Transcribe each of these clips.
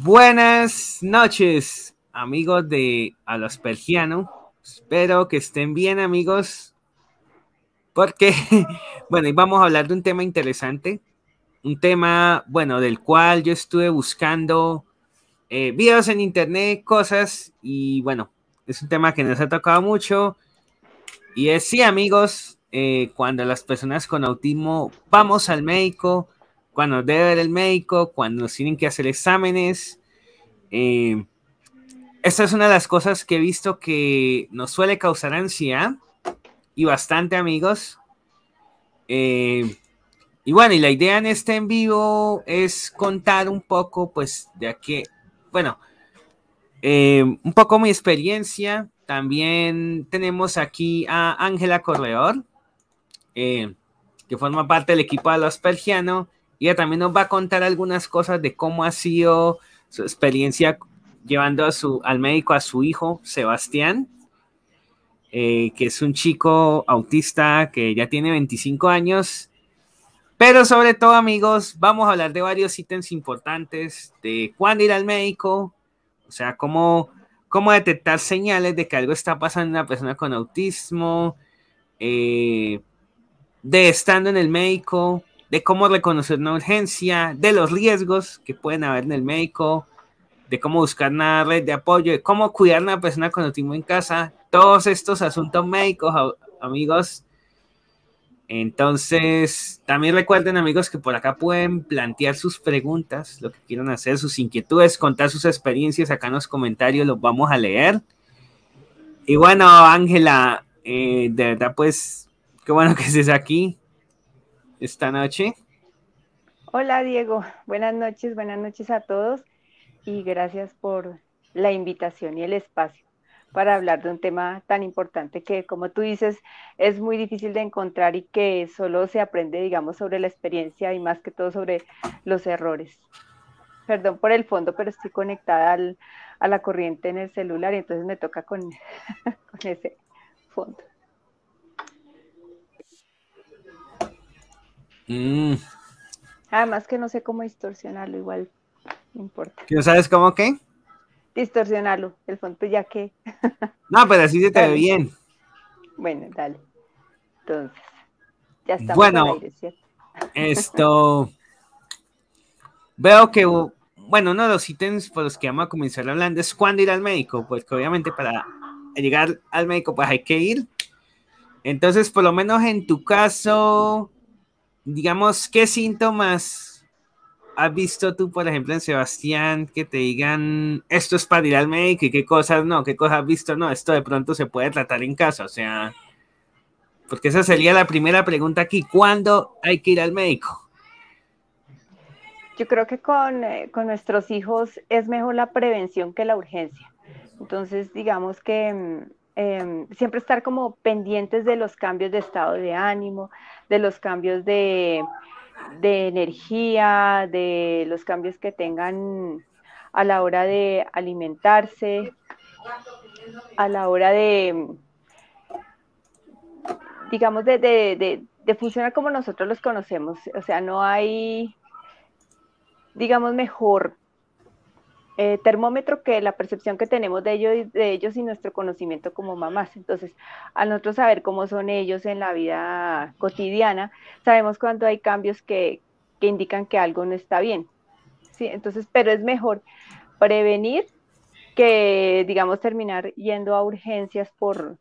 Buenas noches, amigos de A Espero que estén bien, amigos. Porque, bueno, y vamos a hablar de un tema interesante. Un tema, bueno, del cual yo estuve buscando eh, videos en internet, cosas, y bueno, es un tema que nos ha tocado mucho. Y es, sí, amigos, eh, cuando las personas con autismo vamos al médico, cuando debe ver el médico, cuando nos tienen que hacer exámenes. Eh, esta es una de las cosas que he visto que nos suele causar ansiedad y bastante amigos. Eh, y bueno, y la idea en este en vivo es contar un poco, pues, de aquí, bueno, eh, un poco mi experiencia. También tenemos aquí a Ángela Corredor, que forma parte del equipo de los Pergianos. Ella también nos va a contar algunas cosas de cómo ha sido su experiencia llevando a su, al médico a su hijo, Sebastián, eh, que es un chico autista que ya tiene 25 años. Pero sobre todo, amigos, vamos a hablar de varios ítems importantes, de cuándo ir al médico, o sea, cómo, cómo detectar señales de que algo está pasando en una persona con autismo, eh, de estando en el médico, de cómo reconocer una urgencia, de los riesgos que pueden haber en el médico, de cómo buscar una red de apoyo, de cómo cuidar a una persona con en casa, todos estos asuntos médicos, amigos. Entonces, también recuerden, amigos, que por acá pueden plantear sus preguntas, lo que quieran hacer, sus inquietudes, contar sus experiencias acá en los comentarios, los vamos a leer. Y bueno, Ángela, eh, de verdad, pues, qué bueno que estés aquí esta noche. Hola Diego, buenas noches, buenas noches a todos y gracias por la invitación y el espacio para hablar de un tema tan importante que, como tú dices, es muy difícil de encontrar y que solo se aprende, digamos, sobre la experiencia y más que todo sobre los errores. Perdón por el fondo, pero estoy conectada a la corriente en el celular y entonces me toca con ese fondo. Mm. Además que no sé cómo distorsionarlo, igual no importa. ¿No sabes cómo qué? Distorsionarlo, el fondo ya que. no, pero así se te ve bien. Bueno, dale. Entonces, ya estamos bueno, aire, esto. Veo que, bueno, uno de los ítems por los que vamos a comenzar hablando es cuándo ir al médico, porque pues obviamente para llegar al médico pues hay que ir. Entonces, por lo menos en tu caso, digamos, ¿qué síntomas has visto tú, por ejemplo, en Sebastián, que te digan, esto es para ir al médico y qué cosas no, qué cosas has visto, no, esto de pronto se puede tratar en casa, o sea, porque esa sería la primera pregunta aquí, ¿cuándo hay que ir al médico? Yo creo que con, eh, nuestros hijos es mejor la prevención que la urgencia. Entonces, digamos que mm, Em, siempre estar como pendientes de los cambios de estado de ánimo, de los cambios de, energía, de los cambios que tengan a la hora de alimentarse, a la hora de, em, digamos, de, funcionar como nosotros los conocemos. O sea, no hay, digamos, mejor eh, termómetro que la percepción que tenemos de ellos, de ellos y nuestro conocimiento como mamás. Entonces, a nosotros saber cómo son ellos en la vida cotidiana, sabemos cuando hay cambios que, que indican que algo no está bien. Sí, entonces, pero es mejor prevenir que, digamos, terminar yendo a urgencias por,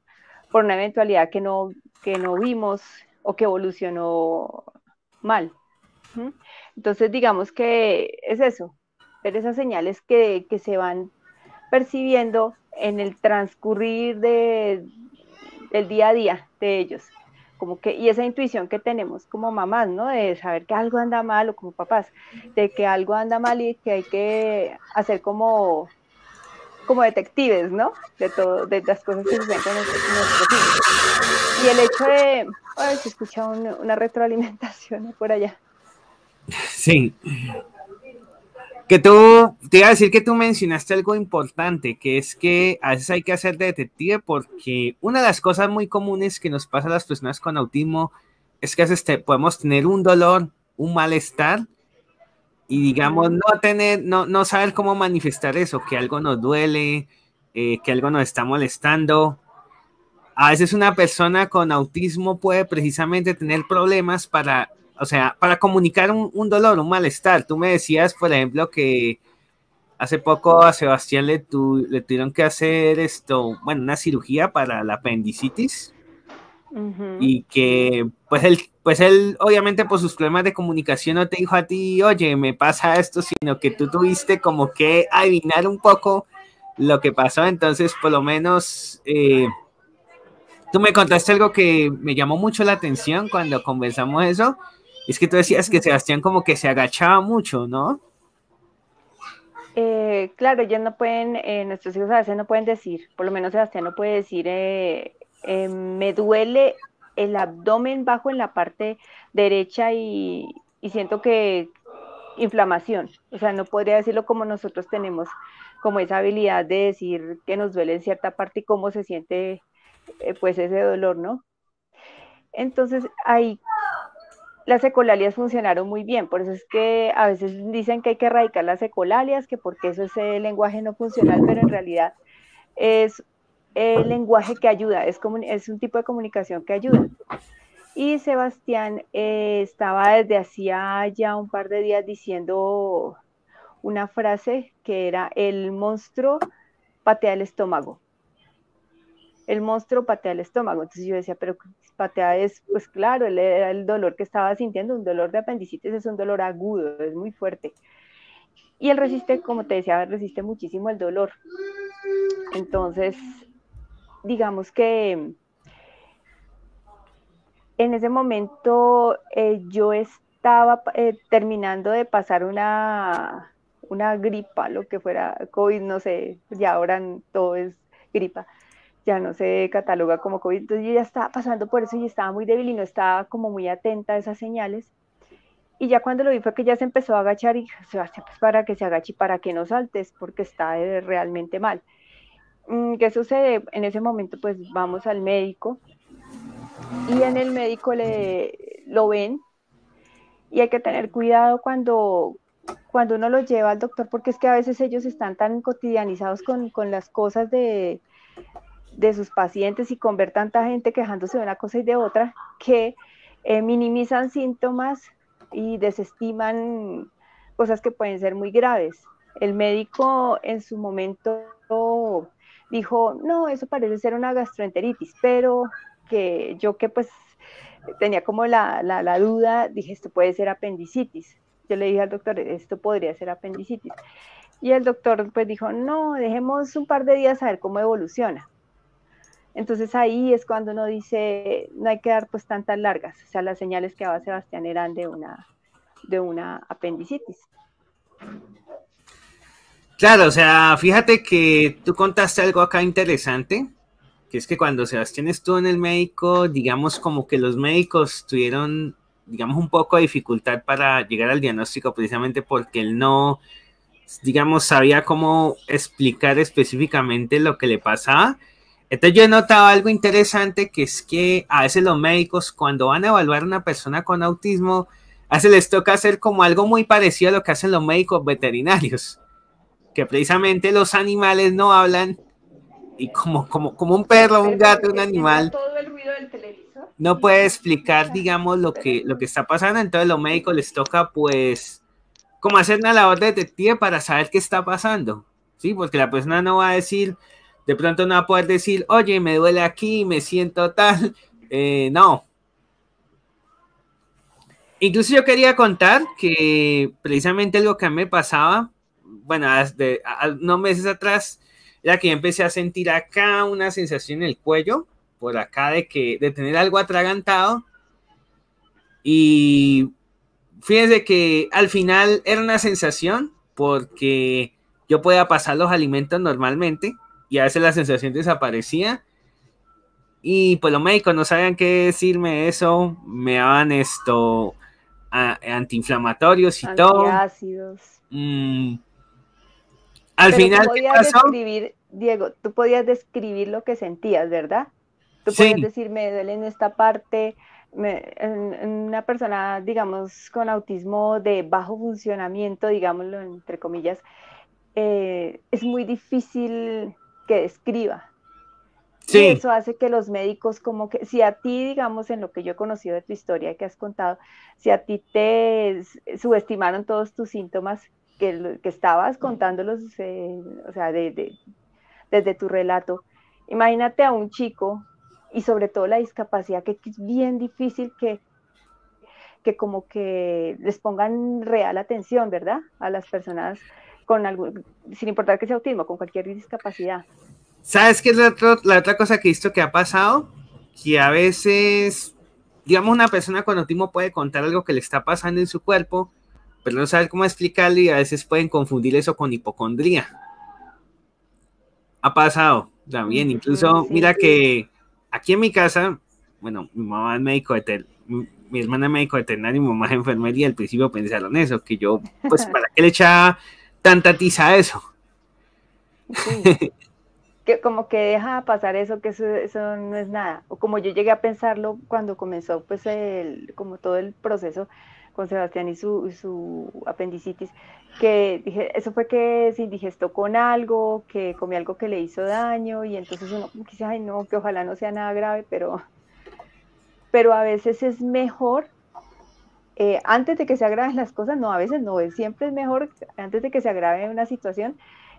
por una eventualidad que no, que no vimos o que evolucionó mal. Entonces, digamos que es eso, esas señales que, se van percibiendo en el transcurrir de, del día a día de ellos. Como que, y esa intuición que tenemos como mamás, ¿no? De saber que algo anda mal o como papás, de que algo anda mal y que hay que hacer como, como detectives, ¿no? De todo, de las cosas que se ven con nuestros hijos. Y el hecho de, ay, se escucha una retroalimentación por allá. Sí. Que tú, te iba a decir que tú mencionaste algo importante, que es que a veces hay que hacer de detective porque una de las cosas muy comunes que nos pasa a las personas con autismo es que a veces podemos tener un dolor, un malestar y digamos no tener, no, saber cómo manifestar eso, que algo nos duele, eh, que algo nos está molestando. A veces una persona con autismo puede precisamente tener problemas para o sea, para comunicar un, dolor, un malestar. Tú me decías, por ejemplo, que hace poco a Sebastián le, le tuvieron que hacer esto, bueno, una cirugía para la apendicitis. Y que pues él, pues él obviamente por sus problemas de comunicación no te dijo a ti, oye, me pasa esto, sino que tú tuviste como que adivinar un poco lo que pasó. Entonces, por lo menos, eh, tú me contaste algo que me llamó mucho la atención cuando conversamos eso, es que tú decías que Sebastián como que se agachaba mucho, ¿no? Eh, claro, ellos no pueden, eh, nuestros hijos a veces no pueden decir, por lo menos Sebastián no puede decir, eh, me duele el abdomen bajo en la parte derecha y, siento que inflamación. O sea, no podría decirlo como nosotros tenemos, como esa habilidad de decir que nos duele en cierta parte y cómo se siente pues ese dolor, ¿no? Entonces ahí las ecolalias funcionaron muy bien, por eso es que a veces dicen que hay que erradicar las ecolalias, que porque eso es el lenguaje no funcional, pero en realidad es el lenguaje que ayuda, es, es un tipo de comunicación que ayuda. Y Sebastián eh, estaba desde hacía ya un par de días diciendo una frase que era el monstruo patea el estómago el monstruo patea el estómago. Entonces yo decía, pero patea es, pues claro, el, el dolor que estaba sintiendo, un dolor de apendicitis es un dolor agudo, es muy fuerte. Y él resiste, como te decía, resiste muchísimo el dolor. Entonces, digamos que en ese momento eh, yo estaba eh, terminando de pasar una, una gripa, lo que fuera COVID, no sé, ya ahora todo es gripa ya no se cataloga como COVID. Entonces yo ya estaba pasando por eso y estaba muy débil y no estaba como muy atenta a esas señales. Y ya cuando lo vi fue que ya se empezó a agachar y Sebastián, pues para que se agache y para que no saltes porque está eh, realmente mal. Mm, ¿Qué sucede? En ese momento pues vamos al médico y en el médico le, lo ven y hay que tener cuidado cuando, cuando uno lo lleva al doctor porque es que a veces ellos están tan cotidianizados con las cosas de, de sus pacientes y con ver tanta gente quejándose de una cosa y de otra, que eh, minimizan síntomas y desestiman cosas que pueden ser muy graves. El médico en su momento dijo, no, eso parece ser una gastroenteritis, pero que yo que pues tenía como la, la, duda, dije, esto puede ser apendicitis. Yo le dije al doctor, esto podría ser apendicitis. Y el doctor pues dijo, no, dejemos un par de días a ver cómo evoluciona. Entonces ahí es cuando uno dice, no hay que dar pues tantas largas, o sea, las señales que daba Sebastián eran de una, de una apendicitis. Claro, o sea, fíjate que tú contaste algo acá interesante, que es que cuando Sebastián estuvo en el médico, digamos como que los médicos tuvieron, digamos, un poco de dificultad para llegar al diagnóstico precisamente porque él no, digamos, sabía cómo explicar específicamente lo que le pasaba entonces yo he notado algo interesante que es que a veces los médicos cuando van a evaluar a una persona con autismo, a veces les toca hacer como algo muy parecido a lo que hacen los médicos veterinarios, que precisamente los animales no hablan y como, como, como un perro, un gato, un animal. No puede explicar, digamos, lo que, lo que está pasando, entonces los médicos les toca pues como hacer una labor de detective para saber qué está pasando, ¿sí? Porque la persona no va a decir de pronto no va a poder decir, oye, me duele aquí, me siento tal. Eh, no. Incluso yo quería contar que precisamente algo que a mí me pasaba, bueno, ...hace unos meses atrás, era que yo empecé a sentir acá una sensación en el cuello, por acá de que de tener algo atragantado. Y fíjense que al final era una sensación porque yo podía pasar los alimentos normalmente, y a veces la sensación desaparecía. Y pues los médicos no sabían qué decirme eso, me daban esto antiinflamatorios y todo. Mm. Al final, ¿qué Diego, tú podías describir lo que sentías, ¿verdad? Tú sí. podías decir, me duele en esta parte, una persona, digamos, con autismo de bajo funcionamiento, digámoslo entre comillas, eh, es muy difícil que describa. eso hace que los médicos como que, si a ti, digamos, en lo que yo he conocido de tu historia que has contado, si a ti te subestimaron todos tus síntomas que, estabas contándolos, eh, o sea, desde tu relato, imagínate a un chico y sobre todo la discapacidad, que es bien difícil que, que como que les pongan real atención, ¿verdad? A las personas con sin importar que sea autismo, con cualquier discapacidad. ¿Sabes qué es la, otra cosa que he visto que ha pasado? Que a veces, digamos, una persona con autismo puede contar algo que le está pasando en su cuerpo, pero no sabe cómo explicarlo y a veces pueden confundir eso con hipocondría. Ha pasado también, mm, incluso, mira que aquí en mi casa, bueno, mi mamá es médico de... mi, mi hermana es médico de y mi mamá es enfermera y al principio pensaron eso, que yo, pues, ¿para qué le echaba tanta eso. que como que deja pasar eso, que eso, no es nada. O como yo llegué a pensarlo cuando comenzó, pues, el, como todo el proceso con Sebastián y su, su apendicitis, que dije, eso fue que se indigestó con algo, que comió algo que le hizo daño, y entonces uno quizás, ay no, que ojalá no sea nada grave, pero, pero a veces es mejor eh, antes de que se agraven las cosas, no, a veces no, siempre es mejor, antes de que se agrave una situación,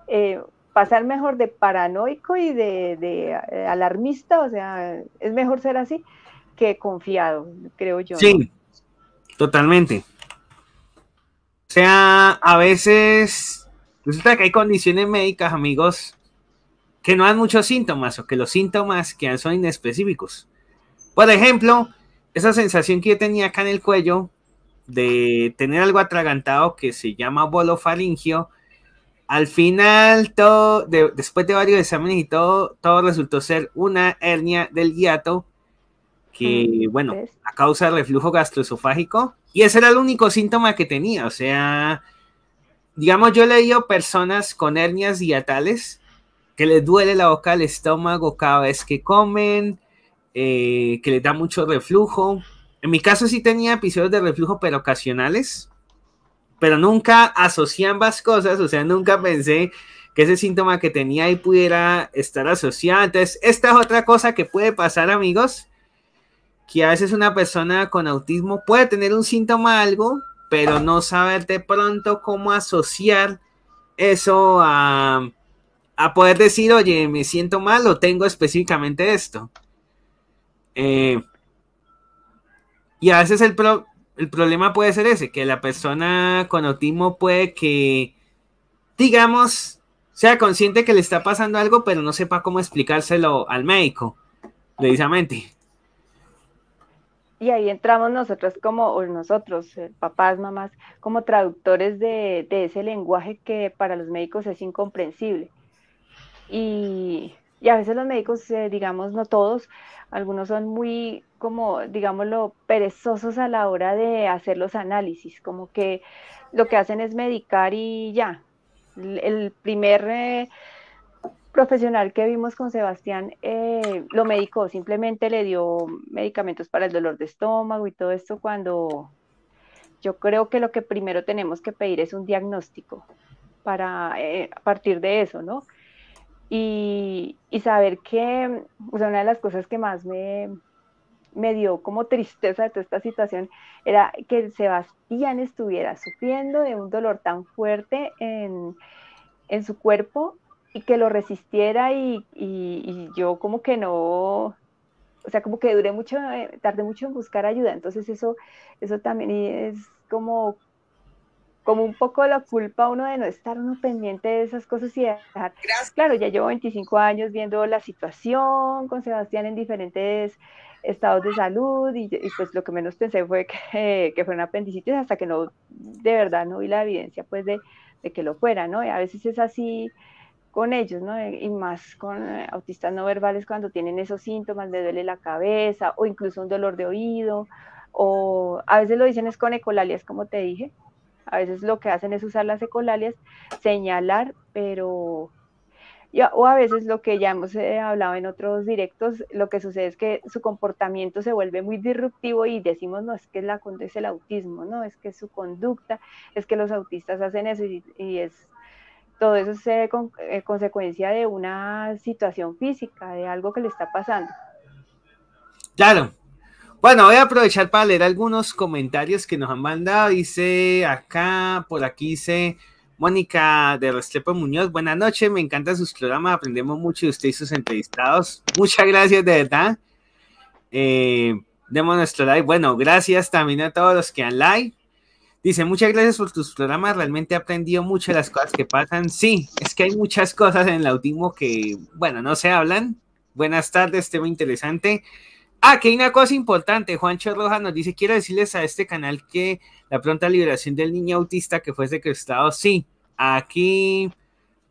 eh, pasar mejor de paranoico y de, eh, alarmista, o sea, es mejor ser así que confiado, creo yo. Sí, totalmente. O sea, a veces resulta que hay condiciones médicas, amigos, que no dan muchos síntomas o que los síntomas que son inespecíficos. Por ejemplo, esa sensación que yo tenía acá en el cuello, de tener algo atragantado que se llama bolofaringio. Al final, todo, después de varios exámenes y todo, todo resultó ser una hernia del hiato, que mm, bueno, pues. a causa del reflujo gastroesofágico, y ese era el único síntoma que tenía, o sea, digamos, yo he leído personas con hernias diatales que les duele la boca, el estómago cada vez que comen, eh, que les da mucho reflujo, en mi caso sí tenía episodios de reflujo, pero ocasionales. Pero nunca asocié ambas cosas, o sea, nunca pensé que ese síntoma que tenía ahí pudiera estar asociado. Entonces, esta es otra cosa que puede pasar, amigos, que a veces una persona con autismo puede tener un síntoma algo, pero no saber de pronto cómo asociar eso a, a poder decir, oye, me siento mal o tengo específicamente esto. Eh, y a veces el, problema puede ser ese, que la persona con autismo puede que, digamos, sea consciente que le está pasando algo, pero no sepa cómo explicárselo al médico, precisamente. Y ahí entramos nosotros como, o nosotros, eh, papás, mamás, como traductores de, de ese lenguaje que para los médicos es incomprensible. Y, y a veces los médicos, eh, digamos, no todos, algunos son muy, como, digámoslo, perezosos a la hora de hacer los análisis, como que lo que hacen es medicar y ya. El primer eh, profesional que vimos con Sebastián eh, lo medicó, simplemente le dio medicamentos para el dolor de estómago y todo esto cuando yo creo que lo que primero tenemos que pedir es un diagnóstico para a partir de eso, ¿no? Y, saber que, o sea, una de las cosas que más me, me dio como tristeza de toda esta situación era que Sebastián estuviera sufriendo de un dolor tan fuerte en, su cuerpo y que lo resistiera y, yo como que no, o sea, como que duré mucho, eh, tardé mucho en buscar ayuda. Entonces eso, eso también es como como un poco la culpa uno de no estar uno pendiente de esas cosas y dejar. Claro, ya llevo 25 años viendo la situación con Sebastián en diferentes estados de salud y, pues lo que menos pensé fue que, que un apendicitis hasta que no, de verdad, no vi la evidencia pues de, que lo fuera, ¿no? Y a veces es así con ellos, ¿no? Y más con eh, autistas no verbales cuando tienen esos síntomas, le duele la cabeza o incluso un dolor de oído o a veces lo dicen es con ecolalias, como te dije, a veces lo que hacen es usar las ecolalias, señalar, pero o a veces lo que ya hemos eh, hablado en otros directos, lo que sucede es que su comportamiento se vuelve muy disruptivo y decimos, no, es que la, es el autismo, no, es que su conducta, es que los autistas hacen eso y, es todo eso es ve con, eh, consecuencia de una situación física, de algo que le está pasando. Claro, bueno, voy a aprovechar para leer algunos comentarios que nos han mandado. Dice acá, por aquí dice Mónica de Restrepo Muñoz. Buenas noches, me encantan sus programas, aprendemos mucho de usted y sus entrevistados. Muchas gracias, de verdad. Eh, demos nuestro like. Bueno, gracias también a todos los que han like. Dice, muchas gracias por tus programas, realmente he aprendido mucho de las cosas que pasan. Sí, es que hay muchas cosas en el autismo que, bueno, no se hablan. Buenas tardes, tema interesante. Ah, que hay una cosa importante. Juancho Rojas nos dice: Quiero decirles a este canal que la pronta liberación del niño autista que fue secuestrado, sí. Aquí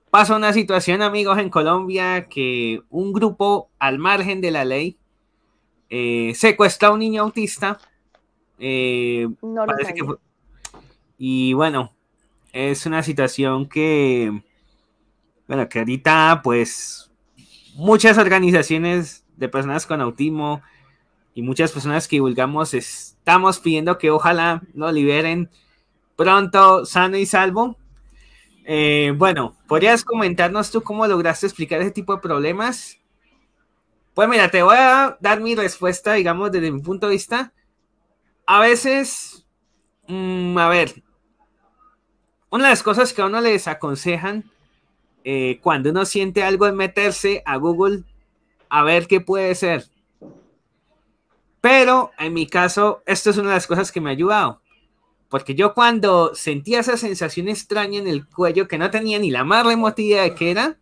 pasa una situación, amigos, en Colombia que un grupo al margen de la ley eh, secuestra a un niño autista. Eh, no Y bueno, es una situación que, bueno, que ahorita pues muchas organizaciones de personas con autismo y muchas personas que divulgamos estamos pidiendo que ojalá lo liberen pronto, sano y salvo. Eh, bueno, ¿podrías comentarnos tú cómo lograste explicar ese tipo de problemas? Pues mira, te voy a dar mi respuesta, digamos, desde mi punto de vista. A veces, mm, a ver, una de las cosas que a uno les aconsejan eh, cuando uno siente algo es meterse a Google a ver qué puede ser. Pero en mi caso, esto es una de las cosas que me ha ayudado. Porque yo cuando sentía esa sensación extraña en el cuello que no tenía ni la más remota idea de qué era,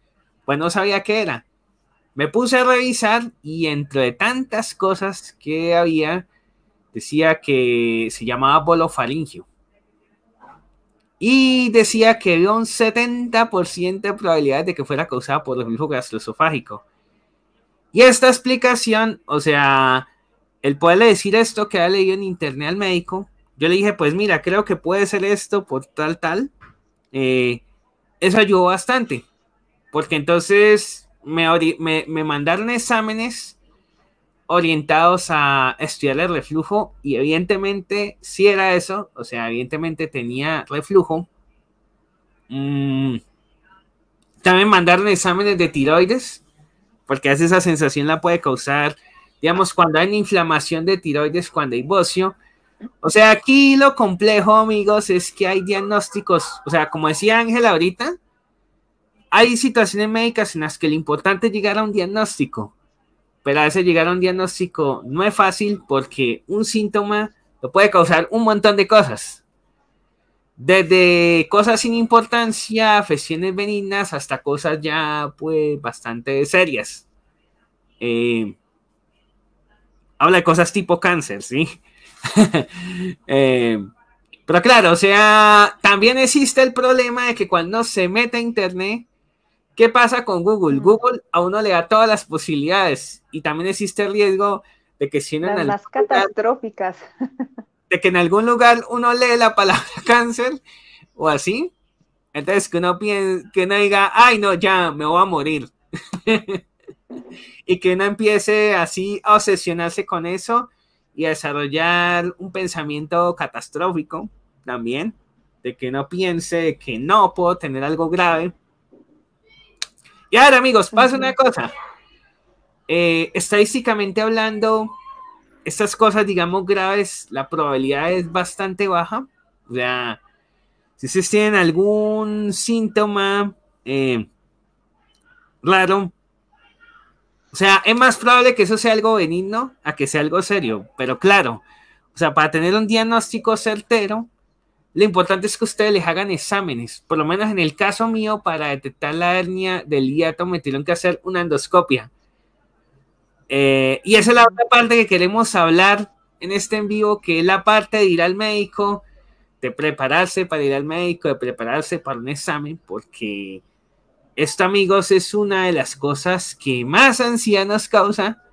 pues no sabía qué era. Me puse a revisar y entre tantas cosas que había, decía que se llamaba bolofaringio. Y decía que había un 70% de probabilidad de que fuera causada por el mismo gastroesofágico. Y esta explicación, o sea, el poderle decir esto que ha leído en internet al médico, yo le dije, pues mira, creo que puede ser esto por tal, tal. Eh, eso ayudó bastante, porque entonces me, mandaron exámenes orientados a estudiar el reflujo y evidentemente si sí era eso, o sea, evidentemente tenía reflujo. Mm, también mandaron exámenes de tiroides, porque esa sensación la puede causar digamos, cuando hay inflamación de tiroides, cuando hay bocio. O sea, aquí lo complejo, amigos, es que hay diagnósticos, o sea, como decía Ángel ahorita, hay situaciones médicas en las que lo importante es llegar a un diagnóstico, pero a veces llegar a un diagnóstico no es fácil porque un síntoma lo puede causar un montón de cosas. Desde cosas sin importancia, afecciones benignas, hasta cosas ya pues bastante serias. Eh, habla de cosas tipo cáncer, ¿sí? Eh, pero claro, o sea, también existe el problema de que cuando se mete a Internet, ¿qué pasa con Google? Google a uno le da todas las posibilidades y también existe el riesgo de que si no... Las catastróficas. de que en algún lugar uno lee la palabra cáncer o así. Entonces que uno, piense, que no diga, ay no, ya me voy a morir. y que no empiece así a obsesionarse con eso y a desarrollar un pensamiento catastrófico también, de que no piense que no puedo tener algo grave. Y ahora amigos, pasa una cosa. Eh, estadísticamente hablando, estas cosas, digamos, graves, la probabilidad es bastante baja. O sea, si ustedes tienen algún síntoma eh, raro, o sea, es más probable que eso sea algo benigno a que sea algo serio, pero claro, o sea, para tener un diagnóstico certero, lo importante es que ustedes les hagan exámenes. Por lo menos en el caso mío, para detectar la hernia del hiato, me tuvieron que hacer una endoscopia. Eh, y esa es la otra parte que queremos hablar en este en vivo, que es la parte de ir al médico, de prepararse para ir al médico, de prepararse para un examen, porque esto, amigos, es una de las cosas que más ansiedad nos causa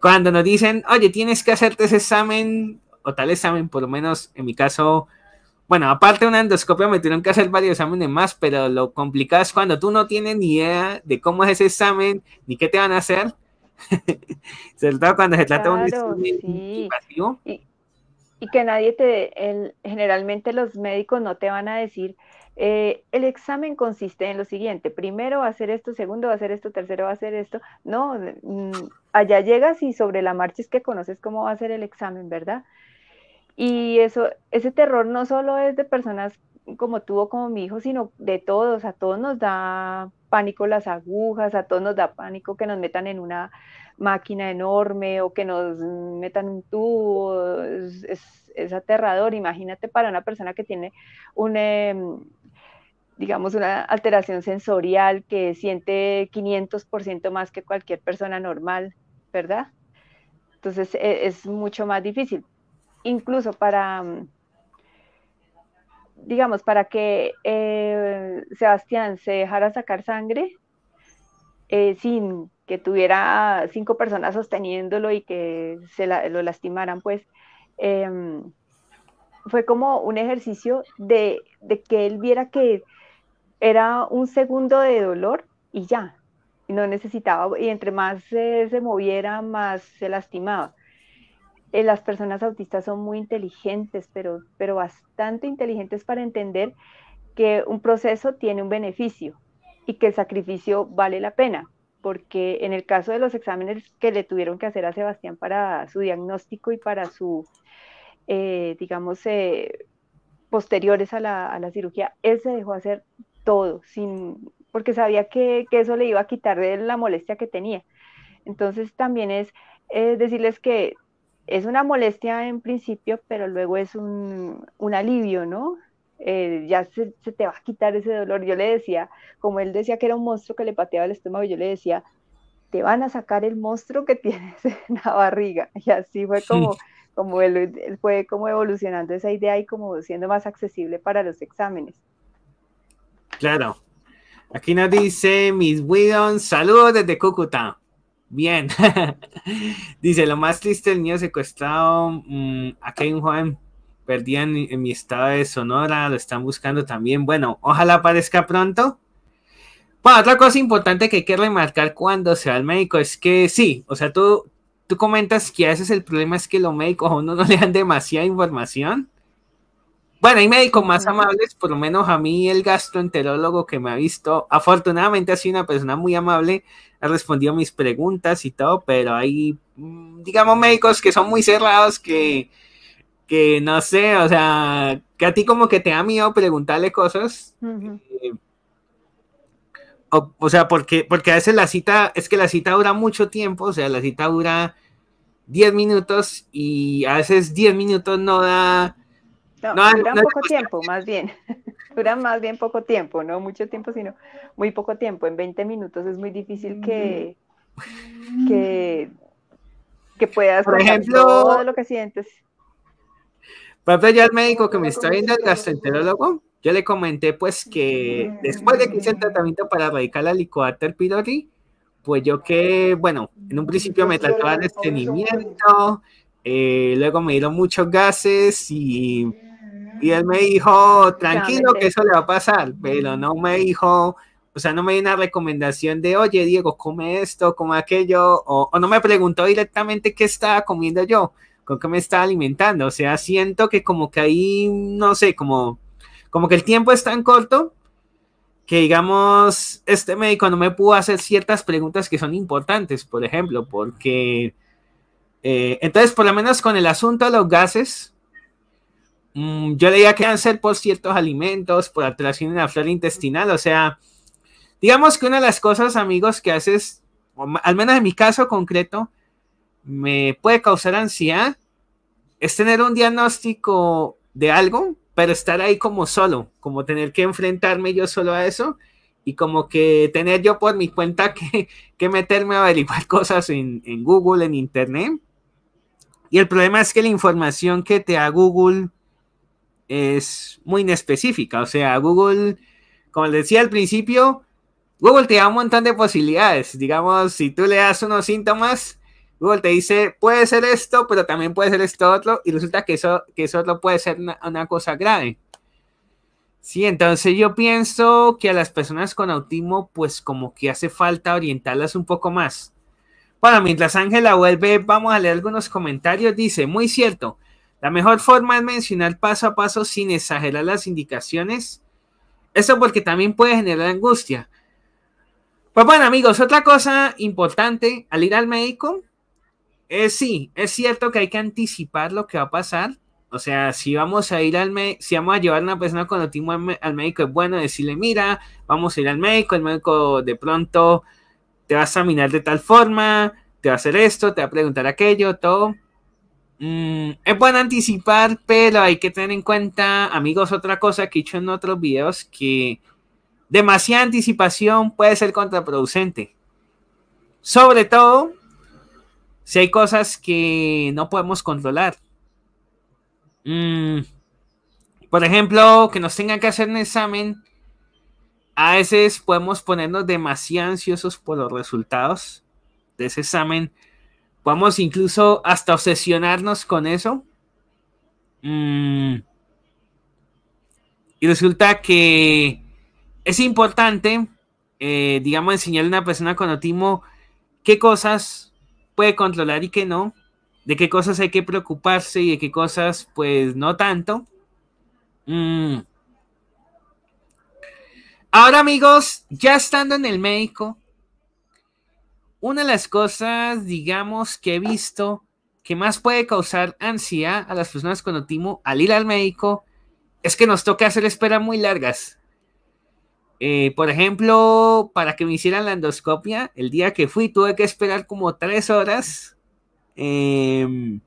cuando nos dicen, oye, tienes que hacerte ese examen o tal examen, por lo menos en mi caso. Bueno, aparte de una endoscopia me tuvieron que hacer varios exámenes más, pero lo complicado es cuando tú no tienes ni idea de cómo es ese examen, ni qué te van a hacer. Sobre todo cuando se trata de un examen Y, que nadie te, generalmente los médicos no te van a decir, eh, el examen consiste en lo siguiente, primero va a hacer esto, segundo va a hacer esto, tercero va a hacer esto. No, mm, allá llegas y sobre la marcha es que conoces cómo va a ser el examen, ¿verdad? Y eso, ese terror no solo es de personas como tú o como mi hijo, sino de todos, a todos nos da pánico las agujas, a todos nos da pánico que nos metan en una máquina enorme o que nos metan un tubo, es aterrador, imagínate para una persona que tiene un, em, digamos, una alteración sensorial que siente 500% más que cualquier persona normal, ¿verdad? Entonces e, es, mucho más difícil. Incluso para, mm, digamos, para que eh, Sebastián se dejara sacar sangre eh, sin que tuviera cinco personas sosteniéndolo y que se lo lastimaran, pues em, fue como un ejercicio de que él viera que era un segundo de dolor y ya, no necesitaba, y entre más se, moviera, más se lastimaba. Eh, las personas autistas son muy inteligentes, pero, pero bastante inteligentes para entender que un proceso tiene un beneficio y que el sacrificio vale la pena, porque en el caso de los exámenes que le tuvieron que hacer a Sebastián para su diagnóstico y para su, eh, digamos, eh, posteriores a la, a la cirugía, él se dejó hacer todo, sin, porque sabía que, eso le iba a quitar de la molestia que tenía. Entonces también es, eh, decirles que es una molestia en principio, pero luego es un, alivio, ¿no? Eh, ya se, te va a quitar ese dolor. Yo le decía, como él decía que era un monstruo que le pateaba el estómago, yo le decía, te van a sacar el monstruo que tienes en la barriga. Y así fue como, como él, fue como evolucionando esa idea y como siendo más accesible para los exámenes. Claro. Aquí nos dice Miss Widon, saludos desde Cúcuta. Bien. dice, lo más triste el niño secuestrado. Mm, aquí hay un joven perdido en, mi estado de Sonora, lo están buscando también. Bueno, ojalá aparezca pronto. Bueno, otra cosa importante que hay que remarcar cuando se va al médico es que sí, o sea, tú, tú comentas que a veces el problema es que los médicos a uno no le dan demasiada información. Bueno, hay médicos más amables, por lo menos a mí el gastroenterólogo que me ha visto, afortunadamente ha sido una persona muy amable, ha respondido mis preguntas y todo, pero hay, mm, digamos, médicos que son muy cerrados, que, que no sé, o sea, que a ti como que te da miedo preguntarle cosas. Eh, o, o, sea, porque, porque a veces la cita, es que la cita dura mucho tiempo, o sea, la cita dura 10 minutos y a veces 10 minutos no da no, no poco tiempo, más bien. dura más bien poco tiempo, no mucho tiempo, sino muy poco tiempo. En 20 minutos es muy difícil que, que, que puedas Por ejemplo, todo lo que sientes. Por ya el médico que me está viendo, el gastroenterólogo, yo le comenté pues que después de que hice el tratamiento para erradicar la Helicobacter pylori, pues yo que, bueno, en un principio me trataba de estreñimiento, eh, luego me dieron muchos gases y y él me dijo, tranquilo, que eso le va a pasar, pero no me dijo, o sea, no me dio una recomendación de, oye, Diego, come esto, come aquello, o, no me preguntó directamente qué estaba comiendo yo, con qué me estaba alimentando. O sea, siento que como que ahí, no sé, como, como que el tiempo es tan corto que digamos, este médico no me pudo hacer ciertas preguntas que son importantes, por ejemplo, porque... Eh, entonces, por lo menos con el asunto de los gases, Mm, yo leía cáncer por ciertos alimentos, por alteración en la flora intestinal, o sea, digamos que una de las cosas, amigos, que haces, al menos en mi caso concreto, me puede causar ansiedad, es tener un diagnóstico de algo, pero estar ahí como solo, como tener que enfrentarme yo solo a eso y como que tener yo por mi cuenta que, meterme a averiguar cosas en, en, Google, en Internet. Y el problema es que la información que te da Google es muy inespecífica. O sea, Google, como les decía al principio, Google te da un montón de posibilidades. Digamos, si tú le das unos síntomas, Google te dice, puede ser esto, pero también puede ser esto otro, y resulta que eso, que eso otro puede ser una, una cosa grave. Sí, entonces yo pienso que a las personas con autismo, pues como que hace falta orientarlas un poco más. Bueno, mientras Ángela vuelve, vamos a leer algunos comentarios. Dice, muy cierto, la mejor forma es mencionar paso a paso sin exagerar las indicaciones. Eso porque también puede generar angustia. Pues bueno, amigos, otra cosa importante al ir al médico es sí, es cierto que hay que anticipar lo que va a pasar. O sea, si vamos a ir al médico, si vamos a llevar a una persona con autismo al, al médico, es bueno decirle, mira, vamos a ir al médico, el médico de pronto te va a examinar de tal forma, te va a hacer esto, te va a preguntar aquello, todo. Mm, es bueno anticipar, pero hay que tener en cuenta, amigos, otra cosa que he dicho en otros videos, que demasiada anticipación puede ser contraproducente. Sobre todo si hay cosas que no podemos controlar. Mm, por ejemplo, que nos tengan que hacer un examen. A veces podemos ponernos demasiado ansiosos por los resultados de ese examen Vamos incluso hasta obsesionarnos con eso. Mm. Y resulta que es importante, eh, digamos, enseñarle a una persona con autismo qué cosas puede controlar y qué no, de qué cosas hay que preocuparse y de qué cosas, pues, no tanto. Mm. Ahora amigos, ya estando en el médico, una de las cosas, digamos, que he visto que más puede causar ansiedad a las personas cuando timo al ir al médico es que nos toca hacer esperas muy largas. Eh, por ejemplo, para que me hicieran la endoscopia, el día que fui tuve que esperar como tres horas. Em,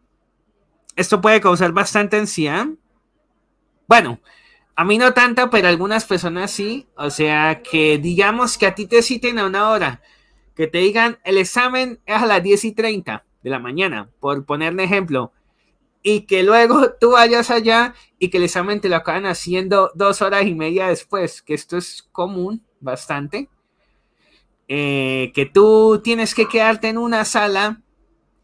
esto puede causar bastante ansiedad. Bueno, a mí no tanta, pero algunas personas sí. O sea, que digamos que a ti te citen a una hora que te digan el examen es a las 10 y 30 de la mañana, por ponerle ejemplo, y que luego tú vayas allá y que el examen te lo acaban haciendo dos horas y media después, que esto es común bastante, eh, que tú tienes que quedarte en una sala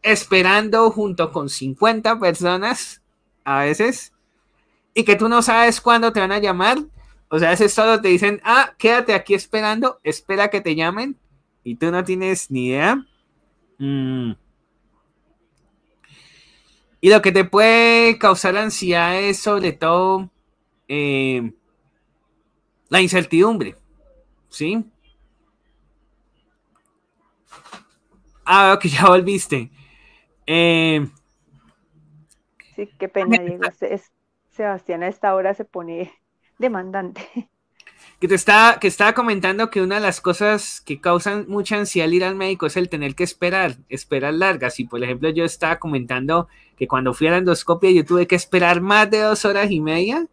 esperando junto con 50 personas a veces y que tú no sabes cuándo te van a llamar. O sea, a veces te dicen, ah, quédate aquí esperando, espera que te llamen y tú no tienes ni idea. Mm. Y lo que te puede causar ansiedad es sobre todo eh, la incertidumbre, ¿sí? Ah, veo que ya volviste. Eh, sí, qué pena, Sebastián a esta hora se pone demandante que te estaba, que comentando que una de las cosas que causan mucha ansiedad al ir al médico es el tener que esperar, esperar largas. Y por ejemplo, yo estaba comentando que cuando fui a la endoscopia yo tuve que esperar más de dos horas y media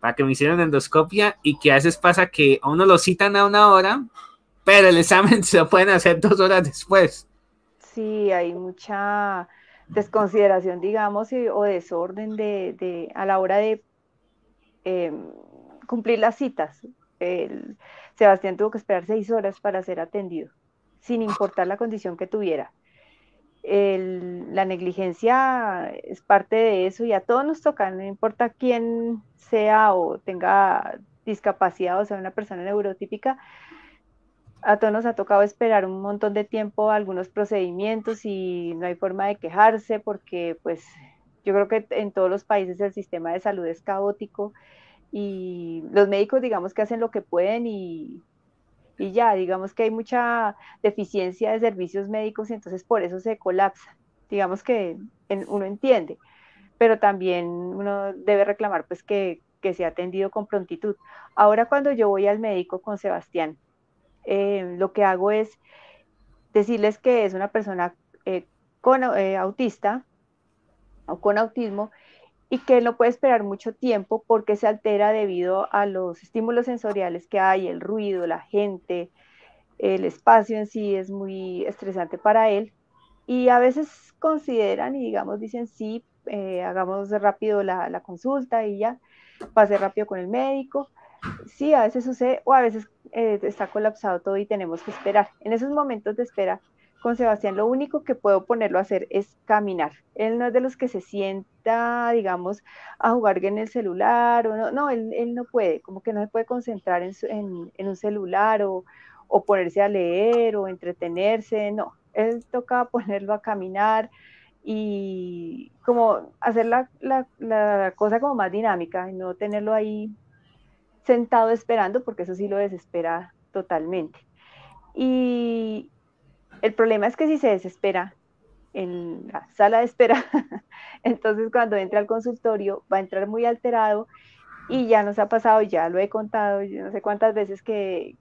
para que me hicieran endoscopia y que a veces pasa que a uno lo citan a una hora, pero el examen se lo pueden hacer dos horas después. Sí, hay mucha desconsideración, digamos, o desorden de, de, a la hora de... Em, cumplir las citas. Sebastián tuvo que esperar seis horas para ser atendido, sin importar la condición que tuviera. la negligencia es parte de eso y a todos nos toca, no importa quién sea o tenga discapacidad o sea una persona neurotípica, a todos nos ha tocado esperar un montón de tiempo algunos procedimientos y no hay forma de quejarse porque pues yo creo que en todos los países el sistema de salud es caótico y los médicos digamos que hacen lo que pueden y, y ya, digamos que hay mucha deficiencia de servicios médicos y entonces por eso se colapsa. Digamos que uno entiende, pero también uno debe reclamar pues que, que se ha atendido con prontitud. Ahora cuando yo voy al médico con Sebastián, eh, lo que hago es decirles que es una persona eh, con, eh, autista o con autismo y que no puede esperar mucho tiempo porque se altera debido a los estímulos sensoriales que hay, el ruido, la gente, el espacio en sí es muy estresante para él. Y a veces consideran y digamos, dicen, sí, eh, hagamos rápido la, la, consulta y ya, pase rápido con el médico. Sí, a veces sucede o a veces eh, está colapsado todo y tenemos que esperar. En esos momentos de espera con Sebastián lo único que puedo ponerlo a hacer es caminar. Él no es de los que se sienta, digamos, a jugar en el celular, o no, no él, no puede, como que no se puede concentrar en, un celular o, ponerse a leer o entretenerse, no, él toca ponerlo a caminar y como hacer la, la cosa como más dinámica y no tenerlo ahí sentado esperando, porque eso sí lo desespera totalmente. Y, el problema es que si se desespera en la sala de espera, entonces cuando entra al consultorio va a entrar muy alterado y ya nos ha pasado, ya lo he contado, yo no sé cuántas veces que,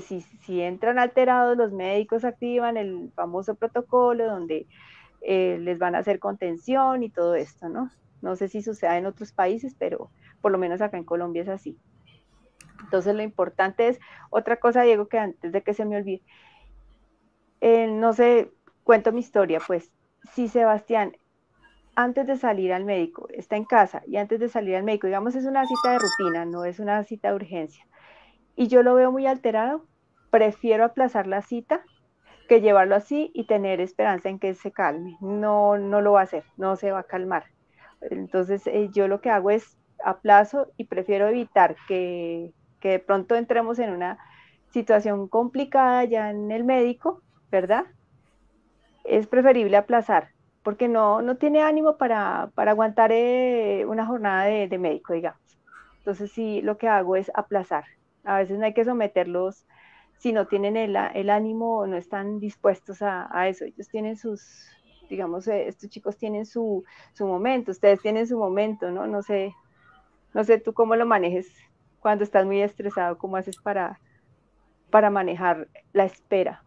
si, entran alterados los médicos activan el famoso protocolo donde eh, les van a hacer contención y todo esto, ¿no? No sé si suceda en otros países, pero por lo menos acá en Colombia es así. Entonces lo importante es, otra cosa Diego que antes de que se me olvide, eh, no sé, cuento mi historia, pues, si Sebastián antes de salir al médico está en casa y antes de salir al médico, digamos, es una cita de rutina, no es una cita de urgencia, y yo lo veo muy alterado, prefiero aplazar la cita que llevarlo así y tener esperanza en que se calme. No, no lo va a hacer, no se va a calmar. Entonces eh, yo lo que hago es aplazo y prefiero evitar que, que de pronto entremos en una situación complicada ya en el médico ¿verdad? Es preferible aplazar, porque no, no tiene ánimo para, para aguantar eh, una jornada de, médico, digamos. Entonces sí, lo que hago es aplazar. A veces no hay que someterlos si no tienen el, ánimo o no están dispuestos a, eso. Ellos tienen sus, digamos, eh, estos chicos tienen su, su, momento, ustedes tienen su momento, ¿no? No sé, no sé tú cómo lo manejes cuando estás muy estresado, cómo haces para, para manejar la espera.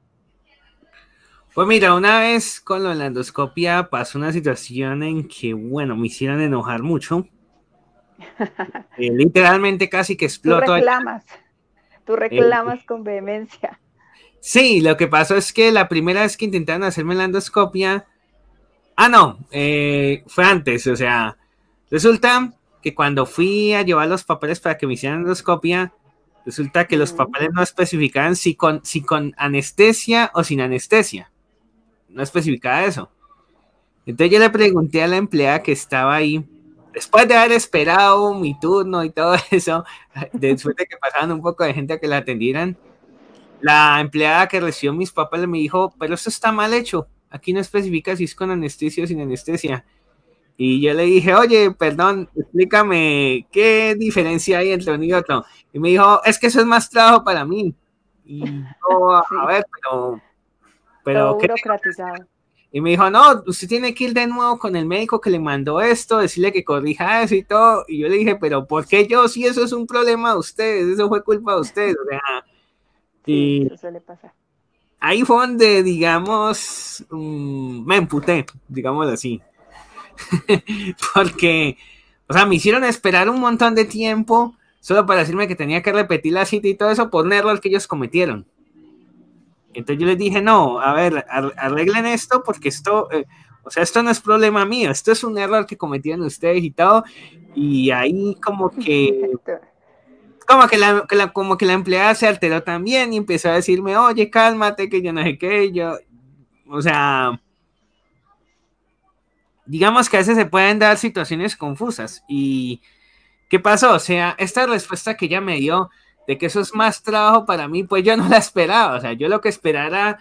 Pues mira, una vez con la endoscopia pasó una situación en que, bueno, me hicieron enojar mucho. Eh, literalmente casi que exploto. Tú reclamas, tú eh, reclamas eh. con vehemencia. Sí, lo que pasó es que la primera vez que intentaron hacerme la endoscopia, ah, no, eh, fue antes, o sea, resulta que cuando fui a llevar los papeles para que me hicieran endoscopia, resulta que los papeles no especificaban si con, si con anestesia o sin anestesia no especificaba eso. Entonces yo le pregunté a la empleada que estaba ahí, después de haber esperado mi turno y todo eso, después de que pasaban un poco de gente a que la atendieran, la empleada que recibió mis papás me dijo, pero esto está mal hecho, aquí no especifica si es con anestesia o sin anestesia. Y yo le dije, oye, perdón, explícame qué diferencia hay entre uno y otro. Y me dijo, es que eso es más trabajo para mí. Y yo, a ver, pero pero Y me dijo, no, usted tiene que ir de nuevo con el médico que le mandó esto, decirle que corrija eso y todo. Y yo le dije, pero ¿por qué yo? Si eso es un problema de ustedes, eso fue culpa de ustedes. O sea, y Ahí fue donde, digamos, mm, me emputé, digamos así. Porque, o sea, me hicieron esperar un montón de tiempo solo para decirme que tenía que repetir la cita y todo eso por un error que ellos cometieron. Entonces yo les dije, no, a ver, arreglen esto porque esto, eh, o sea, esto no es problema mío, esto es un error que cometieron ustedes y todo. Y ahí como que... Como que, la, como que la empleada se alteró también y empezó a decirme, oye, cálmate, que yo no sé qué, yo, o sea, digamos que a veces se pueden dar situaciones confusas. ¿Y qué pasó? O sea, esta respuesta que ella me dio, de que eso es más trabajo para mí, pues yo no la esperaba. O sea, yo lo que esperara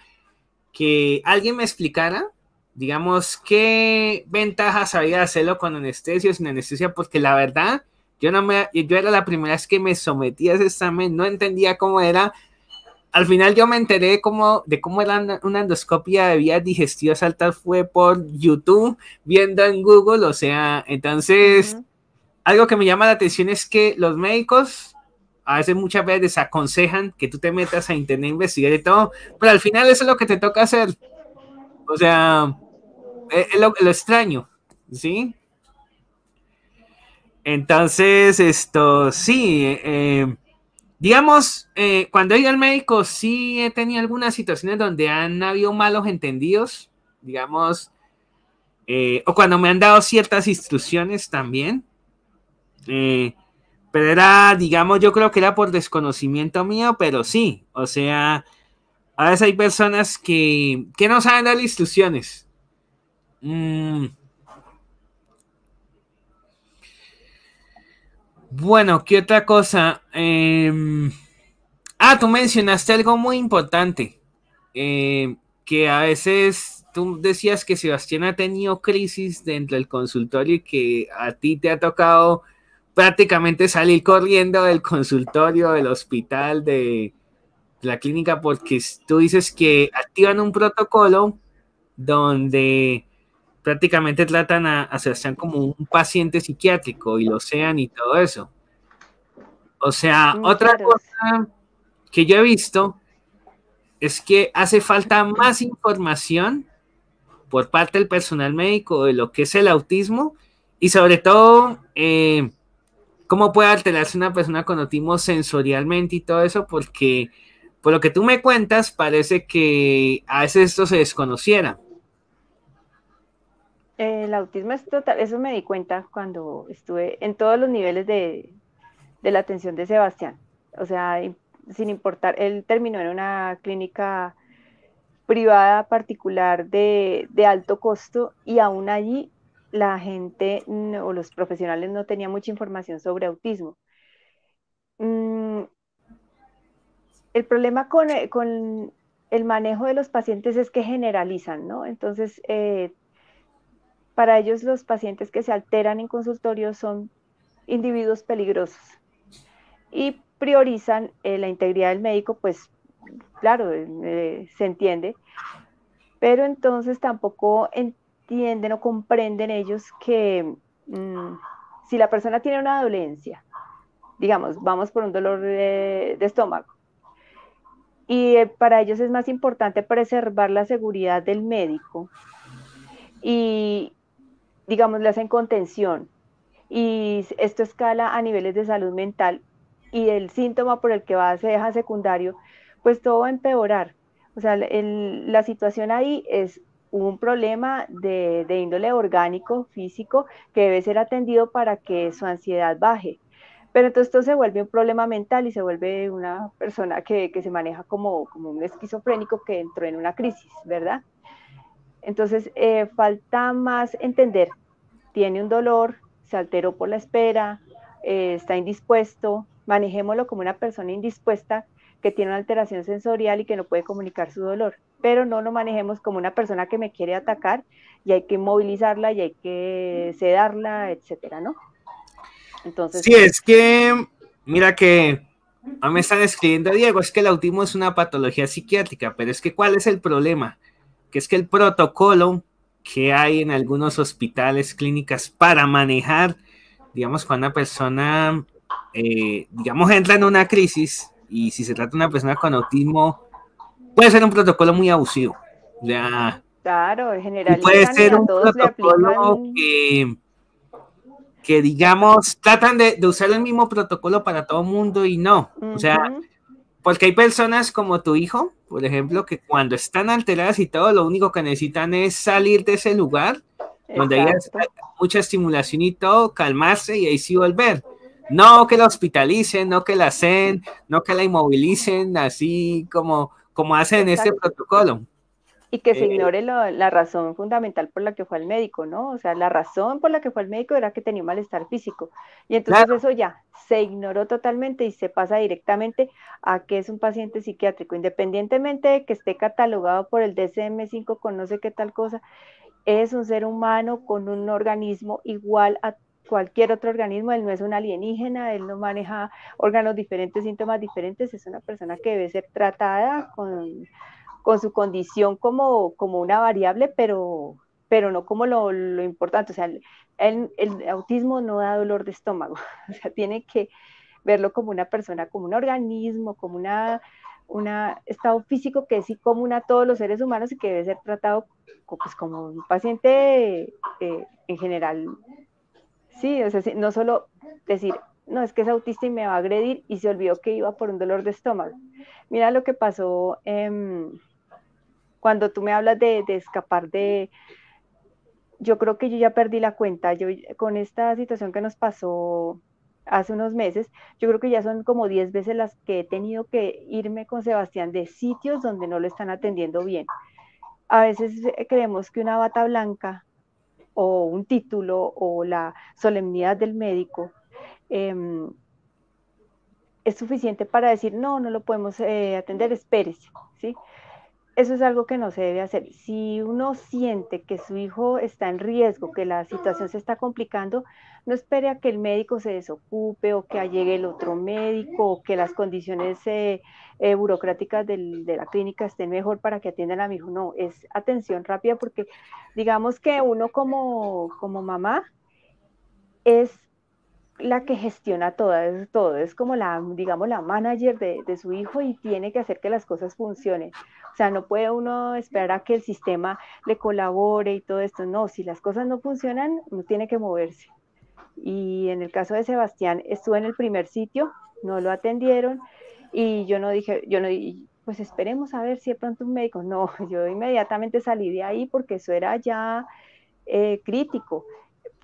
que alguien me explicara, digamos, qué ventajas había hacerlo con anestesia o sin anestesia, porque la verdad, yo, no me, yo era la primera vez que me sometí a ese examen, no entendía cómo era. Al final yo me enteré de cómo, de cómo era una endoscopia de vías digestivas altas, fue por YouTube, viendo en Google, o sea, entonces, algo que me llama la atención es que los médicos a veces muchas veces aconsejan que tú te metas a internet investigar y todo, pero al final eso es lo que te toca hacer. O sea, e, es lo, extraño, ¿sí? Entonces, esto sí, eh, eh, digamos, eh, cuando he ido al médico, sí he tenido algunas situaciones donde han habido malos entendidos, digamos, o cuando me han dado ciertas instrucciones también. Pero era, digamos, yo creo que era por desconocimiento mío, pero sí, o sea, a veces hay personas que, no saben dar instrucciones. Mm. Bueno, ¿qué otra cosa? Em, ah, tú mencionaste algo muy importante, em, que a veces tú decías que Sebastián ha tenido crisis dentro del consultorio y que a ti te ha tocado prácticamente salir corriendo del consultorio, del hospital, de la clínica, porque tú dices que activan un protocolo donde prácticamente tratan a, hacerse como un paciente psiquiátrico y lo sean y todo eso. O sea, otra cosa que yo he visto es que hace falta más información por parte del personal médico de lo que es el autismo y sobre todo eh, cómo puede alterarse una persona con autismo sensorialmente y todo eso, porque por lo que tú me cuentas, parece que a veces esto se desconociera. El autismo es total, eso me di cuenta cuando estuve en todos los niveles de, la atención de Sebastián. O sea, sin importar, él terminó en una clínica privada particular de, alto costo y aún allí la gente o los profesionales no tenían mucha información sobre autismo. Mm, el problema eh, con, el manejo de los pacientes es que generalizan, ¿no? Entonces, eh, para ellos los pacientes que se alteran en consultorio son individuos peligrosos y priorizan eh, la integridad del médico, pues claro, se entiende, pero entonces tampoco entienden o comprenden ellos que mm, si la persona tiene una dolencia, digamos, vamos por un dolor de, estómago, y eh, para ellos es más importante preservar la seguridad del médico y, digamos, le hacen contención. Y esto escala a niveles de salud mental y el síntoma por el que va se deja secundario, pues todo va a empeorar. O sea, la situación ahí es un problema de, índole orgánico, físico, que debe ser atendido para que su ansiedad baje. Pero entonces esto se vuelve un problema mental y se vuelve una persona que, se maneja como, un esquizofrénico que entró en una crisis, ¿verdad? Entonces eh, falta más entender, tiene un dolor, se alteró por la espera, eh, está indispuesto, manejémoslo como una persona indispuesta que tiene una alteración sensorial y que no puede comunicar su dolor pero no lo manejemos como una persona que me quiere atacar y hay que movilizarla y hay que sedarla, etcétera, ¿no? Entonces. Sí, es que, mira que a me están escribiendo, Diego, es que el autismo es una patología psiquiátrica, pero es que, ¿cuál es el problema? Que es que el protocolo que hay en algunos hospitales, clínicas para manejar, digamos, cuando una persona, eh, digamos, entra en una crisis y si se trata de una persona con autismo, puede ser un protocolo muy abusivo. Ya. Claro, general. Puede ser un protocolo que, digamos, tratan de, usar el mismo protocolo para todo el mundo y no. O sea, porque hay personas como tu hijo, por ejemplo, que cuando están alteradas y todo, lo único que necesitan es salir de ese lugar donde hay mucha estimulación y todo, calmarse y ahí sí volver. No que la hospitalicen, no que la hacen, no que la inmovilicen, así como como hacen en este protocolo. Y que se eh, ignore la razón fundamental por la que fue al médico, ¿no? O sea, la razón por la que fue al médico era que tenía malestar físico. Y entonces eso ya se ignoró totalmente y se pasa directamente a que es un paciente psiquiátrico, independientemente de que esté catalogado por el DCM5 con no sé qué tal cosa, es un ser humano con un organismo igual a cualquier otro organismo, él no es un alienígena, él no maneja órganos diferentes, síntomas diferentes, es una persona que debe ser tratada con, su condición como, como una variable, pero, pero no como lo, importante. O sea, el, autismo no da dolor de estómago, o sea, tiene que verlo como una persona, como un organismo, como una, una estado físico que es común a todos los seres humanos y que debe ser tratado pues, como un paciente eh, en general Sí, o sea, no solo decir, no, es que es autista y me va a agredir y se olvidó que iba por un dolor de estómago. Mira lo que pasó em, cuando tú me hablas de, escapar de... Yo creo que yo ya perdí la cuenta. con esta situación que nos pasó hace unos meses, yo creo que ya son como 10 veces las que he tenido que irme con Sebastián de sitios donde no lo están atendiendo bien. A veces eh, creemos que una bata blanca o un título o la solemnidad del médico, em, es suficiente para decir, no, no lo podemos eh, atender, espérese, ¿sí? eso es algo que no se debe hacer. Si uno siente que su hijo está en riesgo, que la situación se está complicando, no espere a que el médico se desocupe o que llegue el otro médico o que las condiciones eh, eh, burocráticas de la clínica estén mejor para que atiendan a mi hijo. No, es atención rápida porque digamos que uno como, como mamá es la que gestiona todo, es, todo, es como la, digamos, la manager de, su hijo y tiene que hacer que las cosas funcionen. O sea, no puede uno esperar a que el sistema le colabore y todo esto. No, si las cosas no funcionan, no tiene que moverse. Y en el caso de Sebastián, estuve en el primer sitio, no lo atendieron y yo no dije, yo no, pues esperemos a ver si de pronto un médico. No, yo inmediatamente salí de ahí porque eso era ya eh, crítico.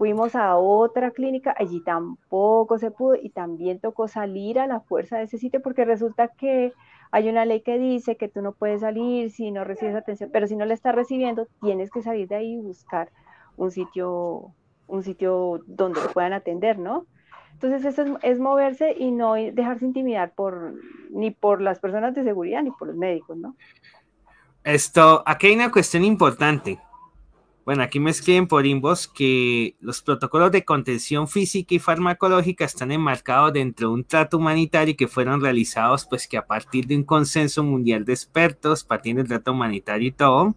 Fuimos a otra clínica, allí tampoco se pudo y también tocó salir a la fuerza de ese sitio porque resulta que hay una ley que dice que tú no puedes salir si no recibes atención, pero si no la estás recibiendo, tienes que salir de ahí y buscar un sitio, un sitio donde te puedan atender, ¿no? Entonces eso es, moverse y no dejarse intimidar por ni por las personas de seguridad ni por los médicos, ¿no? Esto, aquí hay una cuestión importante. Bueno, aquí me escriben por inbox que los protocolos de contención física y farmacológica están enmarcados dentro de un trato humanitario que fueron realizados pues que a partir de un consenso mundial de expertos, partiendo del trato humanitario y todo,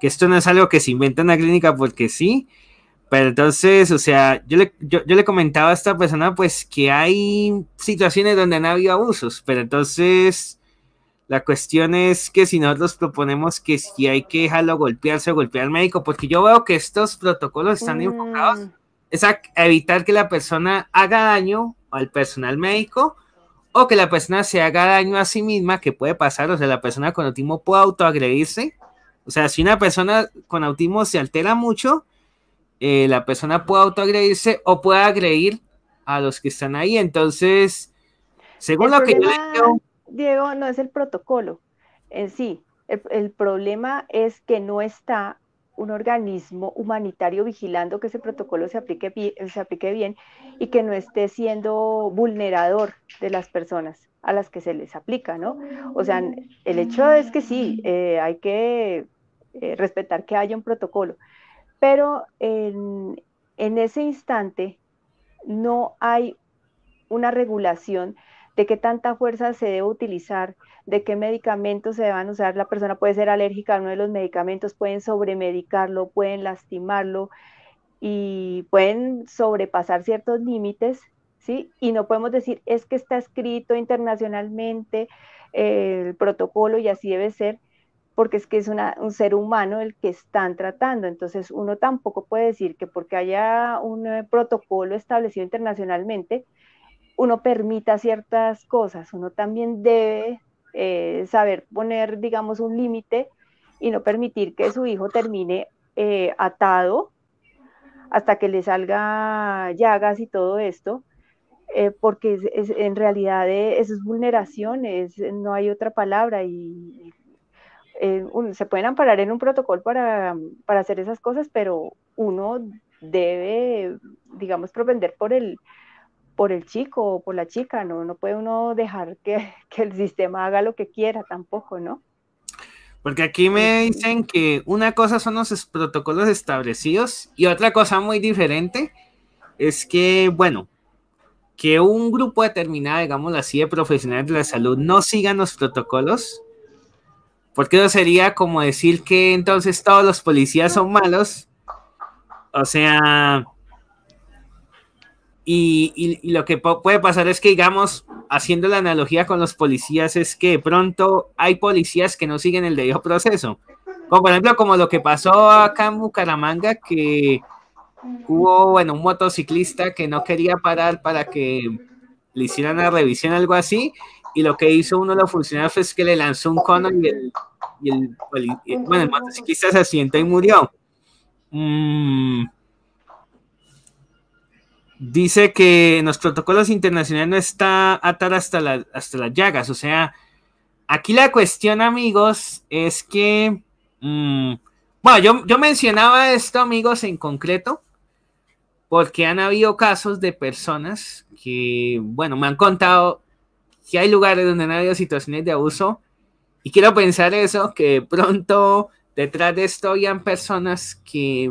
que esto no es algo que se inventa en la clínica porque sí, pero entonces, o sea, yo le, yo le comentaba a esta persona pues que hay situaciones donde han habido abusos, pero entonces la cuestión es que si nosotros proponemos que si hay que dejarlo golpearse o golpear al médico, porque yo veo que estos protocolos están enfocados mm. es a evitar que la persona haga daño al personal médico o que la persona se haga daño a sí misma, que puede pasar, o sea, la persona con autismo puede autoagredirse. O sea, si una persona con autismo se altera mucho, eh, la persona puede autoagredirse o puede agredir a los que están ahí. Entonces, según lo que yo digo... Diego, no es el protocolo en sí. El, problema es que no está un organismo humanitario vigilando que ese protocolo se aplique, se aplique bien y que no esté siendo vulnerador de las personas a las que se les aplica, ¿no? O sea, el hecho es que sí, eh, hay que eh, respetar que haya un protocolo, pero en, en ese instante no hay una regulación de qué tanta fuerza se debe utilizar, de qué medicamentos se deben usar. La persona puede ser alérgica a uno de los medicamentos, pueden sobremedicarlo, pueden lastimarlo y pueden sobrepasar ciertos límites, ¿sí? Y no podemos decir, es que está escrito internacionalmente eh, el protocolo y así debe ser, porque es que es un ser humano el que están tratando. Entonces, uno tampoco puede decir que porque haya un eh, protocolo establecido internacionalmente, uno permita ciertas cosas, uno también debe eh, saber poner, digamos, un límite y no permitir que su hijo termine eh, atado hasta que le salga llagas y todo esto, eh, porque en realidad eso es vulneración, no hay otra palabra y se pueden amparar en un protocolo para, para hacer esas cosas, pero uno debe, digamos, propender por el, por el chico o por la chica, ¿no? No puede uno dejar que, que el sistema haga lo que quiera tampoco, ¿no? Porque aquí me este, dicen que una cosa son los protocolos establecidos y otra cosa muy diferente es que, bueno, que un grupo determinado, digamos así, de profesionales de la salud no sigan los protocolos, porque eso sería como decir que entonces todos los policías son malos. O sea, y, lo que puede pasar es que, digamos, haciendo la analogía con los policías, es que pronto hay policías que no siguen el debido proceso. por ejemplo, como lo que pasó acá en Bucaramanga, que hubo, bueno, un motociclista que no quería parar para que le hicieran la revisión, algo así, y lo que hizo uno de los funcionarios fue que le lanzó un cono y el, y motociclista se asientó y murió. Mm. Dice que en los protocolos internacionales no está atar hasta, la, hasta las llagas. O sea, aquí la cuestión, amigos, es que. Mm, bueno, yo, mencionaba esto, amigos, en concreto, porque han habido casos de personas que, bueno, me han contado que hay lugares donde han habido situaciones de abuso. Y quiero pensar eso, que pronto detrás de esto habían personas que,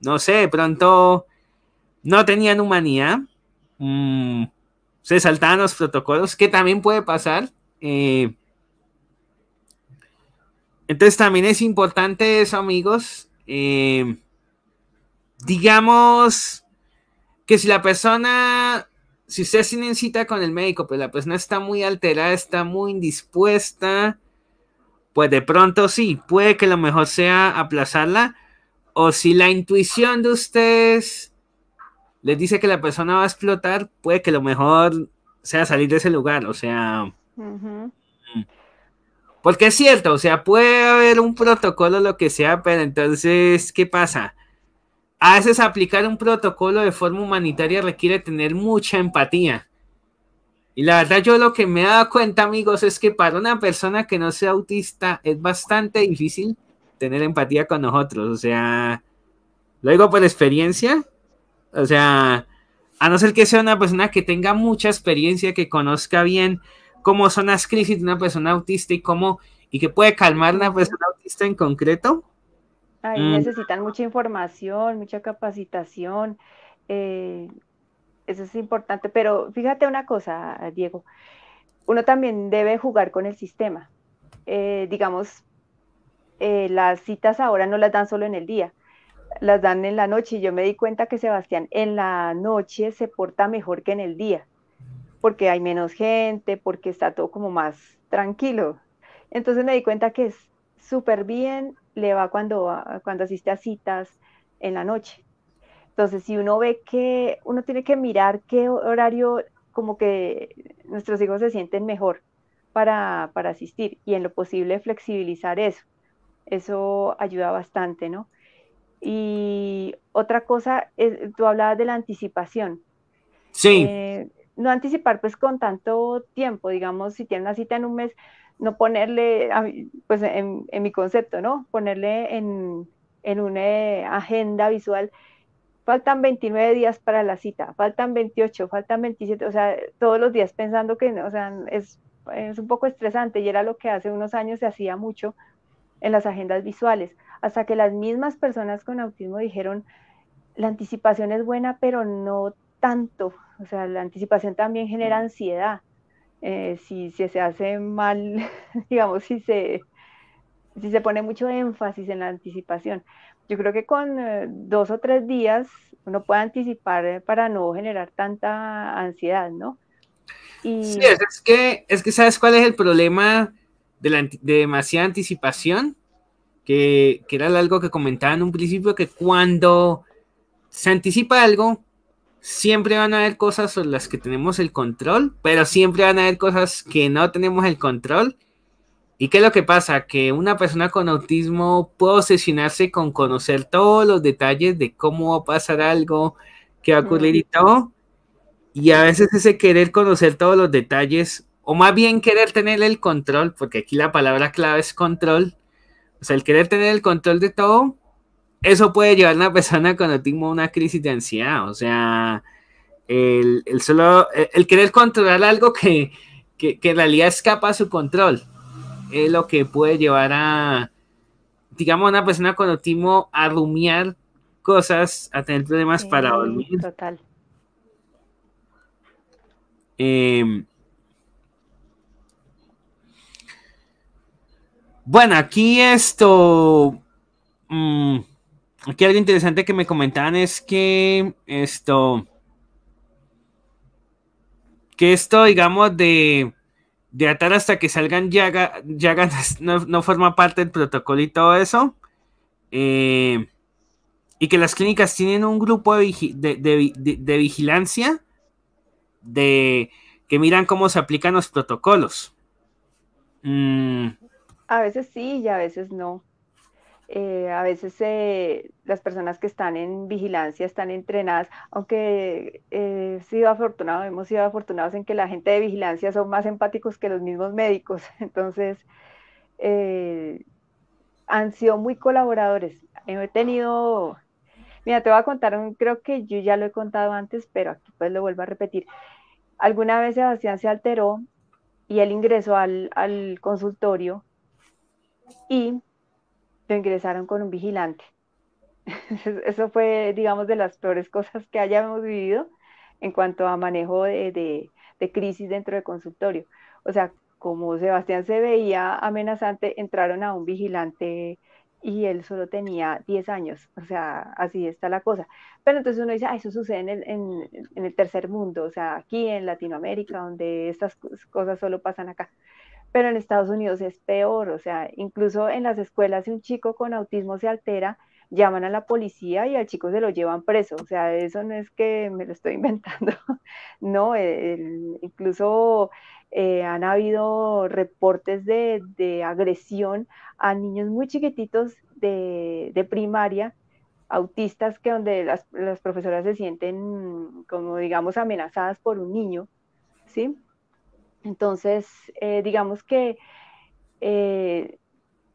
no sé, pronto no tenían humanidad. Mm, se saltaban los protocolos, que también puede pasar. Eh. entonces también es importante eso, amigos. Eh. digamos que si la persona, si usted tienen cita con el médico, pero la persona está muy alterada, está muy indispuesta, pues de pronto sí, puede que lo mejor sea aplazarla. O si la intuición de ustedes les dice que la persona va a explotar, puede que lo mejor sea salir de ese lugar, o sea... Porque es cierto, o sea, puede haber un protocolo, lo que sea, pero entonces, ¿qué pasa? A veces aplicar un protocolo de forma humanitaria requiere tener mucha empatía. Y la verdad yo lo que me he dado cuenta, amigos, es que para una persona que no sea autista es bastante difícil tener empatía con nosotros. O sea, lo digo por experiencia, o sea, a no ser que sea una persona que tenga mucha experiencia, que conozca bien cómo son las crisis de una persona autista y cómo y que puede calmar una persona autista en concreto. Ahí mm. necesitan mucha información, mucha capacitación. Eh, eso es importante. Pero fíjate una cosa, Diego. Uno también debe jugar con el sistema. Eh, digamos, eh, las citas ahora no las dan solo en el día las dan en la noche y yo me di cuenta que Sebastián en la noche se porta mejor que en el día, porque hay menos gente, porque está todo como más tranquilo. Entonces me di cuenta que es súper bien, le va cuando, cuando asiste a citas en la noche. Entonces, si uno ve que uno tiene que mirar qué horario como que nuestros hijos se sienten mejor para, para asistir y en lo posible flexibilizar eso. Eso ayuda bastante, ¿no? Y otra cosa, eh, tú hablabas de la anticipación. Sí. Eh, no anticipar pues con tanto tiempo, digamos, si tiene una cita en un mes, no ponerle, pues en, mi concepto, ¿no? Ponerle en, una eh, agenda visual, faltan 29 días para la cita, faltan 28, faltan 27, o sea, todos los días pensando que, o sea, es un poco estresante y era lo que hace unos años se hacía mucho en las agendas visuales hasta que las mismas personas con autismo dijeron, la anticipación es buena, pero no tanto. O sea, la anticipación también genera ansiedad. Eh, si, si, se hace mal, digamos, si se, si se pone mucho énfasis en la anticipación. Yo creo que con eh, dos o tres días uno puede anticipar eh, para no generar tanta ansiedad, ¿no? Y... Sí, es que, es que sabes cuál es el problema de, la, de demasiada anticipación, que, era algo que comentaba en un principio, que cuando se anticipa algo, siempre van a haber cosas sobre las que tenemos el control, pero siempre van a haber cosas que no tenemos el control. ¿Y qué es lo que pasa? Que una persona con autismo puede obsesionarse con conocer todos los detalles de cómo va a pasar algo, qué va a ocurrir y todo. Y a veces ese querer conocer todos los detalles, o más bien querer tener el control, porque aquí la palabra clave es control, o sea, el querer tener el control de todo, eso puede llevar a una persona con autismo a una crisis de ansiedad. O sea, el, solo, el, querer controlar algo que, que, en realidad escapa a su control, es lo que puede llevar a, digamos, a una persona con autismo a rumiar cosas, a tener problemas para dormir. Total. Eh, Bueno, aquí esto. Mm, aquí algo interesante que me comentaban es que esto. Que esto, digamos, de, de atar hasta que salgan ya ya no, forma parte del protocolo y todo eso. Eh, y que las clínicas tienen un grupo de, vigilancia de que miran cómo se aplican los protocolos. Mm, a veces sí y a veces no. Eh, a veces eh, las personas que están en vigilancia están entrenadas, aunque eh, sido afortunado, hemos sido afortunados en que la gente de vigilancia son más empáticos que los mismos médicos, entonces han sido muy colaboradores. He tenido, mira, te voy a contar, un, creo que yo ya lo he contado antes, pero aquí pues lo vuelvo a repetir. Alguna vez Sebastián se alteró y él ingresó al, al consultorio y lo ingresaron con un vigilante. Eso fue, digamos, de las peores cosas que hayamos vivido en cuanto a manejo de, crisis dentro del consultorio. O sea, como Sebastián se veía amenazante, entraron a un vigilante y él solo tenía 10 años, o sea, así está la cosa. Pero entonces uno dice, ah, eso sucede en el, en el, tercer mundo, o sea, aquí en Latinoamérica, donde estas cosas solo pasan acá pero en Estados Unidos es peor, o sea, incluso en las escuelas si un chico con autismo se altera, llaman a la policía y al chico se lo llevan preso, o sea, eso no es que me lo estoy inventando, no, eh, incluso eh, han habido reportes de, agresión a niños muy chiquititos de, primaria, autistas que donde las, profesoras se sienten como digamos amenazadas por un niño, ¿sí? Entonces, eh, digamos que eh,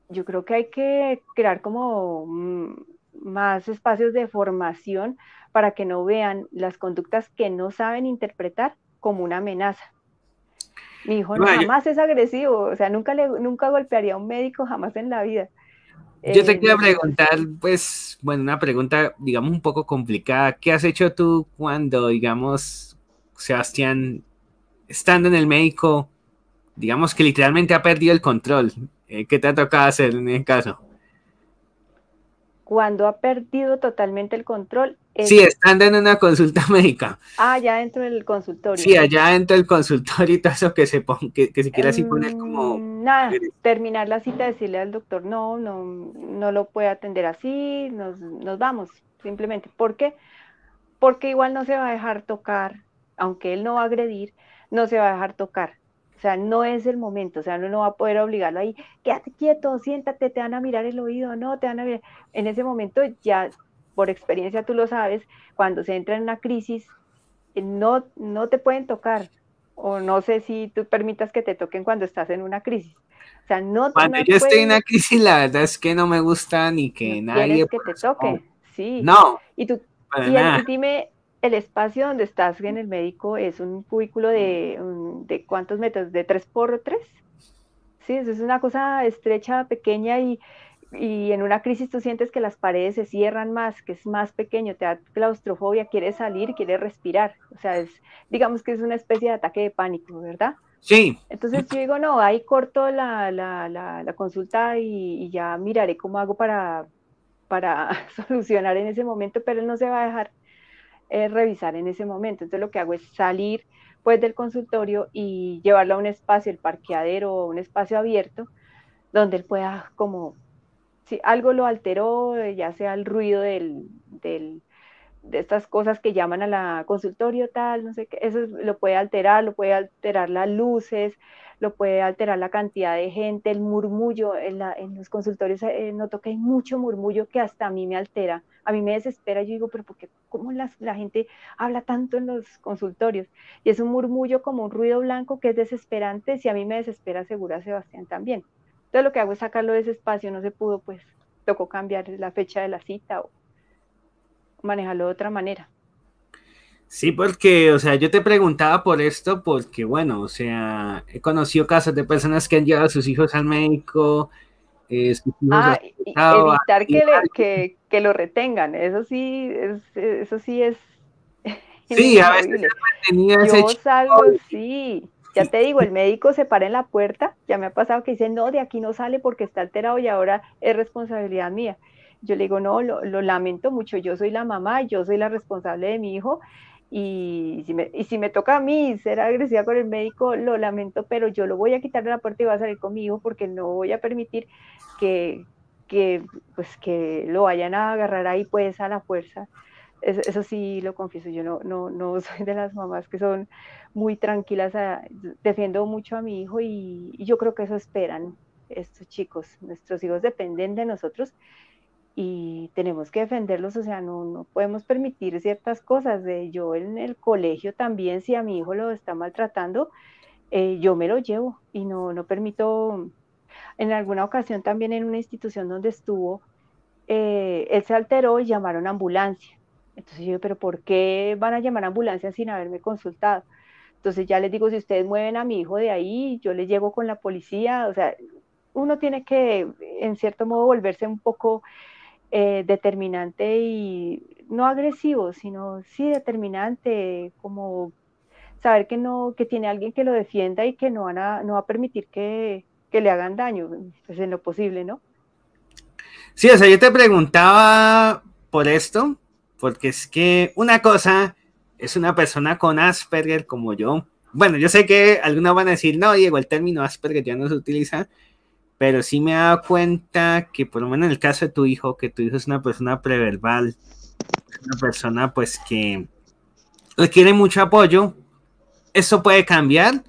yo creo que hay que crear como mm, más espacios de formación para que no vean las conductas que no saben interpretar como una amenaza. Mi hijo no, jamás es agresivo, o sea, nunca, nunca golpearía a un médico jamás en la vida. Yo te eh, quiero preguntar, pues, bueno, una pregunta, digamos, un poco complicada. ¿Qué has hecho tú cuando, digamos, Sebastián estando en el médico, digamos que literalmente ha perdido el control? Eh, ¿Qué te ha tocado hacer en ese caso? Cuando ha perdido totalmente el control. Sí, estando en una consulta médica. Ah, ya dentro del consultorio. Sí, allá dentro del consultorio y todo eso que se que, quiera así mm, poner como. Nada, terminar la cita, decirle al doctor, no, no, no lo puede atender así, nos, nos vamos, simplemente. ¿Por qué? Porque igual no se va a dejar tocar, aunque él no va a agredir, no se va a dejar tocar. O sea, no es el momento, o sea, uno no va a poder obligarlo ahí, quédate quieto, siéntate, te van a mirar el oído, no, te van a mirar. En ese momento ya, por experiencia tú lo sabes, cuando se entra en una crisis, eh, no, no te pueden tocar, o no sé si tú permitas que te toquen cuando estás en una crisis. O sea, no Cuando no yo estoy en una crisis, la verdad es que no me gusta ni que no nadie... que te toque, sí. No. Y tú, y, dime, el espacio donde estás en el médico es un cubículo de, de cuántos metros, de 3 por 3. Sí, es una cosa estrecha, pequeña y, y, en una crisis tú sientes que las paredes se cierran más, que es más pequeño, te da claustrofobia, quieres salir, quieres respirar. O sea, es, digamos que es una especie de ataque de pánico, ¿verdad? Sí. Entonces yo digo, no, ahí corto la, la, la, consulta y, y ya miraré cómo hago para, para solucionar en ese momento, pero él no se va a dejar revisar en ese momento. Entonces lo que hago es salir pues del consultorio y llevarlo a un espacio, el parqueadero o un espacio abierto, donde él pueda como, si algo lo alteró, eh, ya sea el ruido del, de estas cosas que llaman a la consultorio tal, no sé qué, eso lo puede alterar, lo puede alterar las luces, lo puede alterar la cantidad de gente, el murmullo, en, los consultorios eh, noto que hay mucho murmullo que hasta a mí me altera, a mí me desespera, yo digo, pero ¿por qué? ¿Cómo la gente habla tanto en los consultorios? Y es un murmullo como un ruido blanco que es desesperante, si a mí me desespera, segura Sebastián también. Entonces lo que hago es sacarlo de ese espacio, no se pudo, pues tocó cambiar la fecha de la cita o manejarlo de otra manera. Sí, porque, o sea, yo te preguntaba por esto porque, bueno, o sea, he conocido casos de personas que han llevado a sus hijos al médico. Eh, ah, evitar que, que, que, lo retengan, eso sí, es, eso sí es... Sí, a veces tenía Yo salgo, sí. Ya te digo, el médico se para en la puerta, ya me ha pasado que dice, no, de aquí no sale porque está alterado y ahora es responsabilidad mía. Yo le digo, no, lo, lo lamento mucho, yo soy la mamá, yo soy la responsable de mi hijo, y si, me, y si me toca a mí ser agresiva con el médico, lo lamento, pero yo lo voy a quitar de la puerta y va a salir conmigo porque no voy a permitir que, que, pues, que lo vayan a agarrar ahí pues a la fuerza. Eso, sí lo confieso, yo no, no, no soy de las mamás que son muy tranquilas, ah, defiendo mucho a mi hijo y, y, yo creo que eso esperan estos chicos, nuestros hijos dependen de nosotros y tenemos que defenderlos, o sea, no, no podemos permitir ciertas cosas. De yo en el colegio también, si a mi hijo lo está maltratando, eh, yo me lo llevo y no, no permito. En alguna ocasión también en una institución donde estuvo, eh, él se alteró y llamaron a ambulancia. Entonces yo, pero ¿por qué van a llamar a ambulancia sin haberme consultado? Entonces ya les digo, si ustedes mueven a mi hijo de ahí, yo le llevo con la policía. O sea, uno tiene que, en cierto modo, volverse un poco eh, determinante y no agresivo, sino sí determinante, como saber que no, que tiene alguien que lo defienda y que no, van no va a permitir que, que le hagan daño, pues en lo posible, ¿no? Sí, o sea, yo te preguntaba por esto, porque es que una cosa es una persona con Asperger como yo. Bueno, yo sé que algunos van a decir, no, Diego, el término Asperger ya no se utiliza, pero sí me he dado cuenta que por lo menos en el caso de tu hijo, que tu hijo es una persona preverbal, una persona pues que requiere mucho apoyo, eso puede cambiar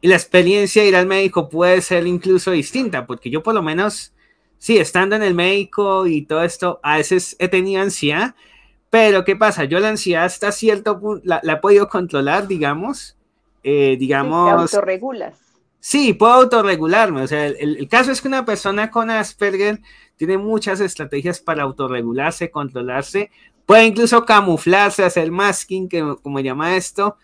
y la experiencia de ir al médico puede ser incluso distinta, porque yo por lo menos, sí, estando en el médico y todo esto, a veces he tenido ansiedad, pero ¿qué pasa? Yo la ansiedad hasta cierto punto la, he podido controlar, digamos, eh, digamos... te Sí, puedo autorregularme. O sea, el, caso es que una persona con Asperger tiene muchas estrategias para autorregularse, controlarse, puede incluso camuflarse, hacer masking, que, como llama esto.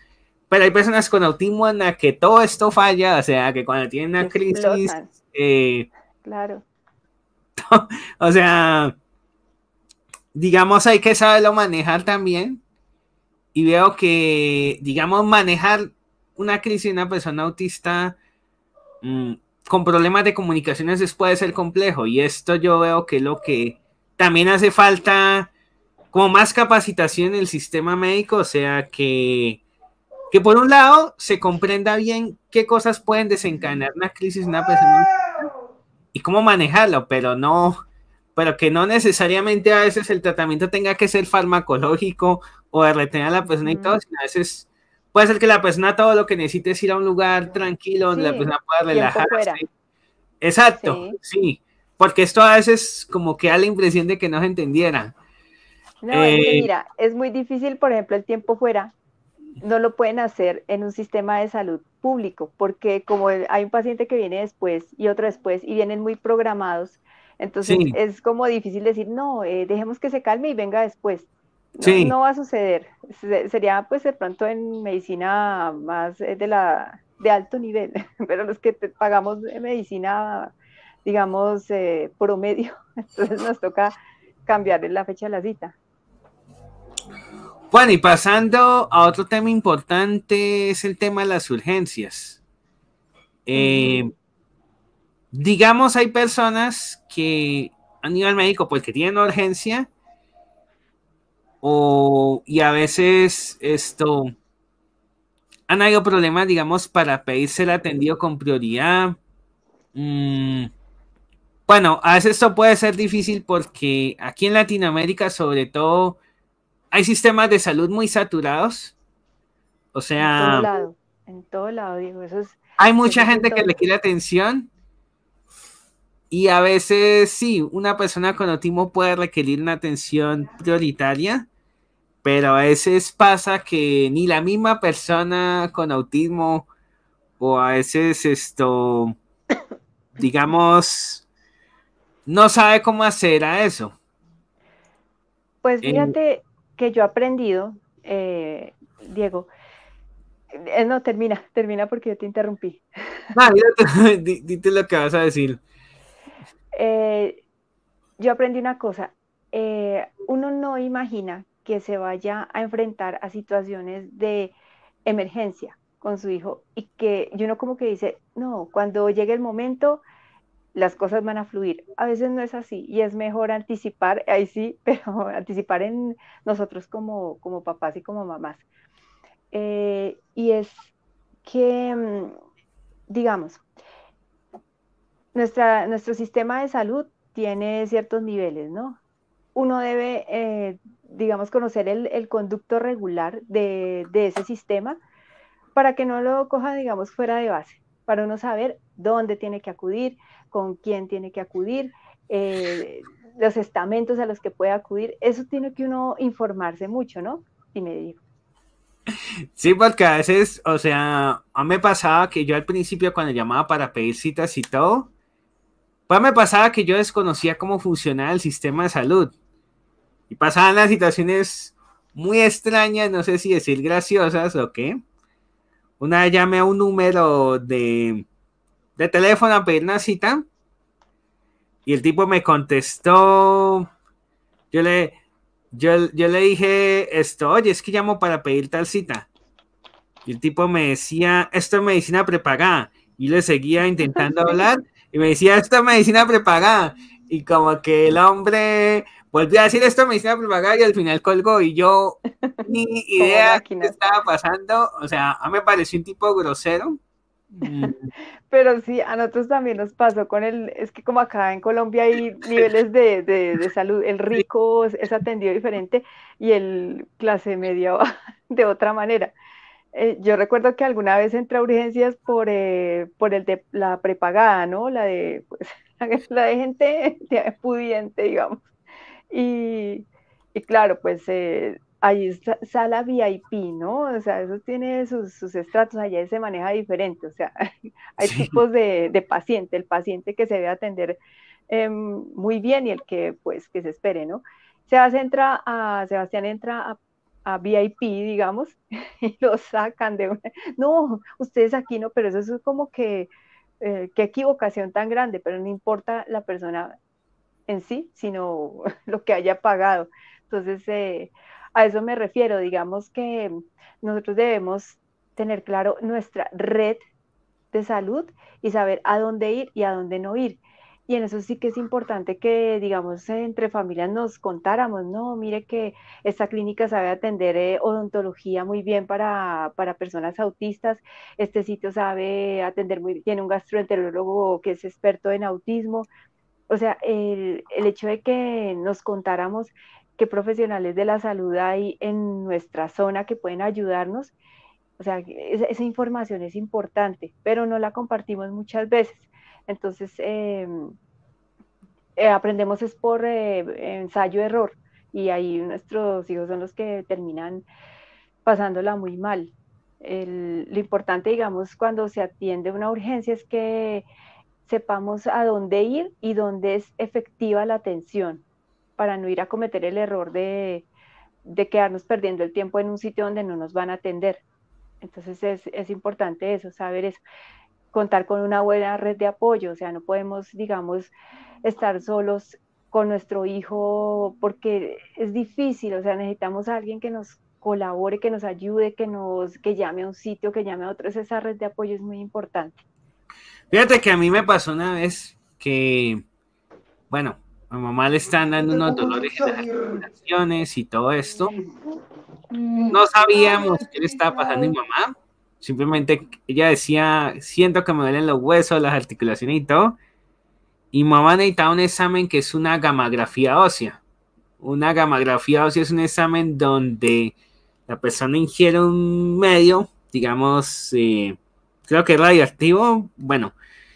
Pero hay personas con autismo en las que todo esto falla, o sea, que cuando tienen una crisis. Eh, claro. o sea, digamos, hay que saberlo manejar también. Y veo que, digamos, manejar una crisis de una persona autista Mm, con problemas de comunicaciones es, puede ser complejo y esto yo veo que es lo que también hace falta como más capacitación en el sistema médico, o sea que que por un lado se comprenda bien qué cosas pueden desencadenar una crisis en una persona y cómo manejarlo, pero no, pero que no necesariamente a veces el tratamiento tenga que ser farmacológico o de retener a la persona y todo, sino a veces puede ser que la persona todo lo que necesite es ir a un lugar tranquilo donde la persona pueda relajarse. Exacto, sí. porque esto a veces como que da la impresión de que no se entendiera. No, es que eh, mira, es muy difícil, por ejemplo, el tiempo fuera. No lo pueden hacer en un sistema de salud público, porque como hay un paciente que viene después y otro después y vienen muy programados, entonces es como difícil decir, no, eh, dejemos que se calme y venga después. No, va a suceder. Sería pues de pronto en medicina más eh, de la de alto nivel, pero los que pagamos medicina, digamos, eh, promedio, entonces nos toca cambiar la fecha de la cita. Bueno, y pasando a otro tema importante es el tema de las urgencias. Eh, digamos, hay personas que han ido al médico porque pues, tienen urgencia o, y a veces esto, han habido problemas, digamos, para pedirse el atendido con prioridad. Mm, bueno, a veces esto puede ser difícil porque aquí en Latinoamérica, sobre todo, hay sistemas de salud muy saturados. O sea... En todo lado, en todo lado, Hay mucha gente que le quiere atención. Y a veces sí, una persona con autismo puede requerir una atención prioritaria, pero a veces pasa que ni la misma persona con autismo o a veces esto, digamos, no sabe cómo hacer a eso. Pues fíjate que yo he aprendido, eh, Diego, eh, no, termina, termina porque yo te interrumpí. Ah, dite lo que vas a decir. Eh, yo aprendí una cosa, uno no imagina que se vaya a enfrentar a situaciones de emergencia con su hijo y que yo no como que dice, no, cuando llegue el momento, las cosas van a fluir. A veces no es así y es mejor anticipar, ahí sí, pero anticipar en nosotros como, como papás y como mamás. Eh, y es que, mm, digamos, nuestra, nuestro sistema de salud tiene ciertos niveles, ¿no? uno debe, eh, digamos, conocer el, conducto regular de, ese sistema para que no lo coja, digamos, fuera de base, para uno saber dónde tiene que acudir, con quién tiene que acudir, eh, los estamentos a los que puede acudir. Eso tiene que uno informarse mucho, ¿no? Y me digo. Sí, porque a veces, o sea, a me pasaba que yo al principio cuando llamaba para pedir citas y todo, pues me pasaba que yo desconocía cómo funcionaba el sistema de salud pasaban las situaciones muy extrañas, no sé si decir graciosas o qué. Una vez llamé a un número de, de teléfono a pedir una cita y el tipo me contestó. Yo le, yo, yo le dije esto, oye, es que llamo para pedir tal cita. Y el tipo me decía, esto es medicina prepagada. Y le seguía intentando hablar y me decía, esto es medicina prepagada y como que el hombre volvió a decir esto, me hice propagar y al final colgó y yo ni idea qué estaba pasando. O sea, a me pareció un tipo grosero. Pero sí, a nosotros también nos pasó con el, es que como acá en Colombia hay niveles de, salud, el rico es atendido diferente y el clase media va de otra manera. Eh, yo recuerdo que alguna vez entré a urgencias por, eh, por el de la prepagada, ¿no? La de, pues, la de gente pudiente, digamos. Y, y claro, pues eh, ahí está sala VIP, ¿no? O sea, eso tiene sus, sus, estratos, allá se maneja diferente, o sea, hay tipos de, de paciente, el paciente que se ve atender em, muy bien y el que, pues, que se espere, ¿no? entra a, Sebastián entra a a VIP, digamos, y lo sacan de una... No, ustedes aquí no, pero eso es como que eh, qué equivocación tan grande, pero no importa la persona en sí, sino lo que haya pagado. Entonces, eh, a eso me refiero, digamos que nosotros debemos tener claro nuestra red de salud y saber a dónde ir y a dónde no ir. Y en eso sí que es importante que, digamos, entre familias nos contáramos, ¿no? Mire que esta clínica sabe atender eh, odontología muy bien para, personas autistas, este sitio sabe atender muy bien, tiene un gastroenterólogo que es experto en autismo. O sea, el, el hecho de que nos contáramos qué profesionales de la salud hay en nuestra zona que pueden ayudarnos, o sea, esa información es importante, pero no la compartimos muchas veces. Entonces, eh, eh, aprendemos es por eh, ensayo-error y ahí nuestros hijos son los que terminan pasándola muy mal. lo importante, digamos, cuando se atiende una urgencia es que sepamos a dónde ir y dónde es efectiva la atención para no ir a cometer el error de, quedarnos perdiendo el tiempo en un sitio donde no nos van a atender. Entonces es, es importante eso, saber eso contar con una buena red de apoyo, o sea, no podemos, digamos, estar solos con nuestro hijo porque es difícil, o sea, necesitamos a alguien que nos colabore, que nos ayude, que nos que llame a un sitio, que llame a otro, esa red de apoyo es muy importante. Fíjate que a mí me pasó una vez que bueno, a mamá le están dando unos dolores en las y todo esto. Mm. No sabíamos qué le estaba pasando a mi mamá. Simplemente ella decía, siento que me duelen los huesos, las articulaciones y todo. Y mamá necesitaba un examen que es una gamografía ósea. Una gamografía ósea es un examen donde la persona ingiere un medio, digamos, eh, creo que radioactivo, bueno,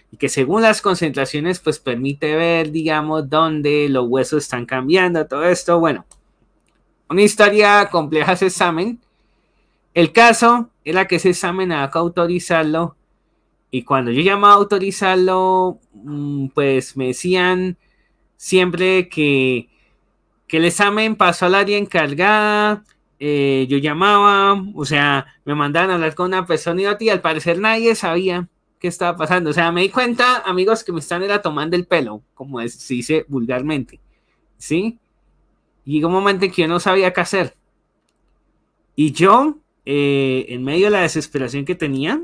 y que según las concentraciones, pues permite ver, digamos, dónde los huesos están cambiando, todo esto, bueno. Una historia compleja ese examen el caso era que ese examen había que autorizarlo y cuando yo llamaba a autorizarlo, mm, pues me decían siempre que, el examen pasó al área encargada, eh, yo llamaba, o sea, me mandaban a hablar con una persona y, al parecer nadie sabía qué estaba pasando. O sea, me di cuenta, amigos, que me están era tomando el pelo, como se dice vulgarmente, ¿sí? Y llegó un momento en que yo no sabía qué hacer. Y yo eh, en medio de la desesperación que tenía,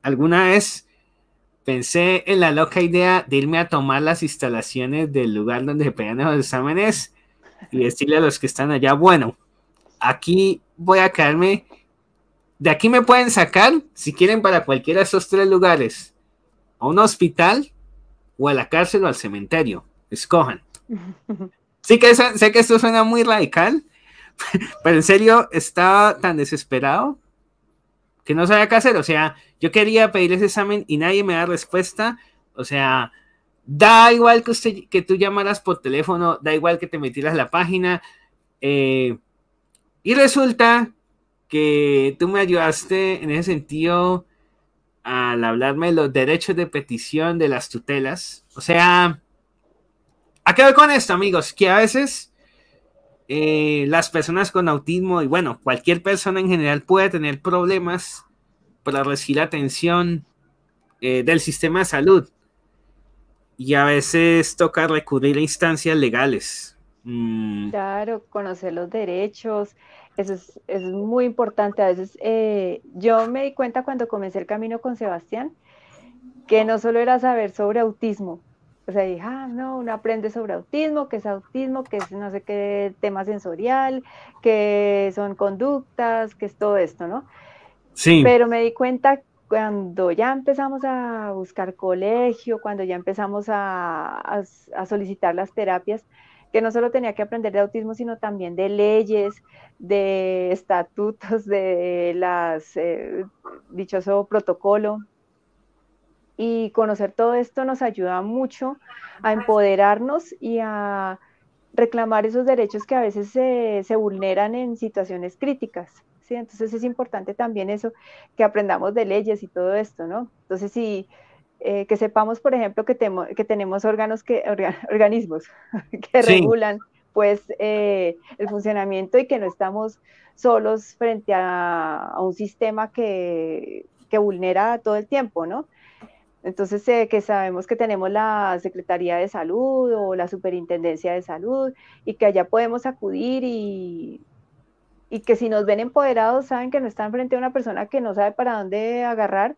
alguna vez pensé en la loca idea de irme a tomar las instalaciones del lugar donde se pedían los exámenes y decirle a los que están allá, bueno, aquí voy a quedarme, de aquí me pueden sacar si quieren para cualquiera de esos tres lugares, a un hospital o a la cárcel o al cementerio, escojan. Sí que sé que esto suena muy radical, Pero en serio, estaba tan desesperado que no sabía qué hacer. O sea, yo quería pedir ese examen y nadie me da respuesta. O sea, da igual que, usted, que tú llamaras por teléfono, da igual que te metieras la página. Eh, y resulta que tú me ayudaste en ese sentido al hablarme de los derechos de petición de las tutelas. O sea, ¿a qué voy con esto, amigos, que a veces eh, las personas con autismo y bueno, cualquier persona en general puede tener problemas para recibir atención eh, del sistema de salud. Y a veces toca recurrir a instancias legales. Mm. Claro, conocer los derechos, eso es, muy importante. A veces eh, yo me di cuenta cuando comencé el camino con Sebastián que no solo era saber sobre autismo, o sea, dije, ah, no, uno aprende sobre autismo, que es autismo, que es no sé qué tema sensorial, que son conductas, que es todo esto, ¿no? Sí. Pero me di cuenta cuando ya empezamos a buscar colegio, cuando ya empezamos a, solicitar las terapias, que no solo tenía que aprender de autismo, sino también de leyes, de estatutos, de las eh, dichoso protocolo y conocer todo esto nos ayuda mucho a empoderarnos y a reclamar esos derechos que a veces se, vulneran en situaciones críticas. ¿sí? Entonces es importante también eso, que aprendamos de leyes y todo esto, ¿no? Entonces, si, eh, que sepamos, por ejemplo, que, que tenemos órganos que, organismos que regulan pues eh, el funcionamiento y que no estamos solos frente a, un sistema que, que, vulnera todo el tiempo, ¿no? Entonces, eh, que sabemos que tenemos la Secretaría de Salud o la Superintendencia de Salud y que allá podemos acudir y, y que si nos ven empoderados saben que no están frente a una persona que no sabe para dónde agarrar.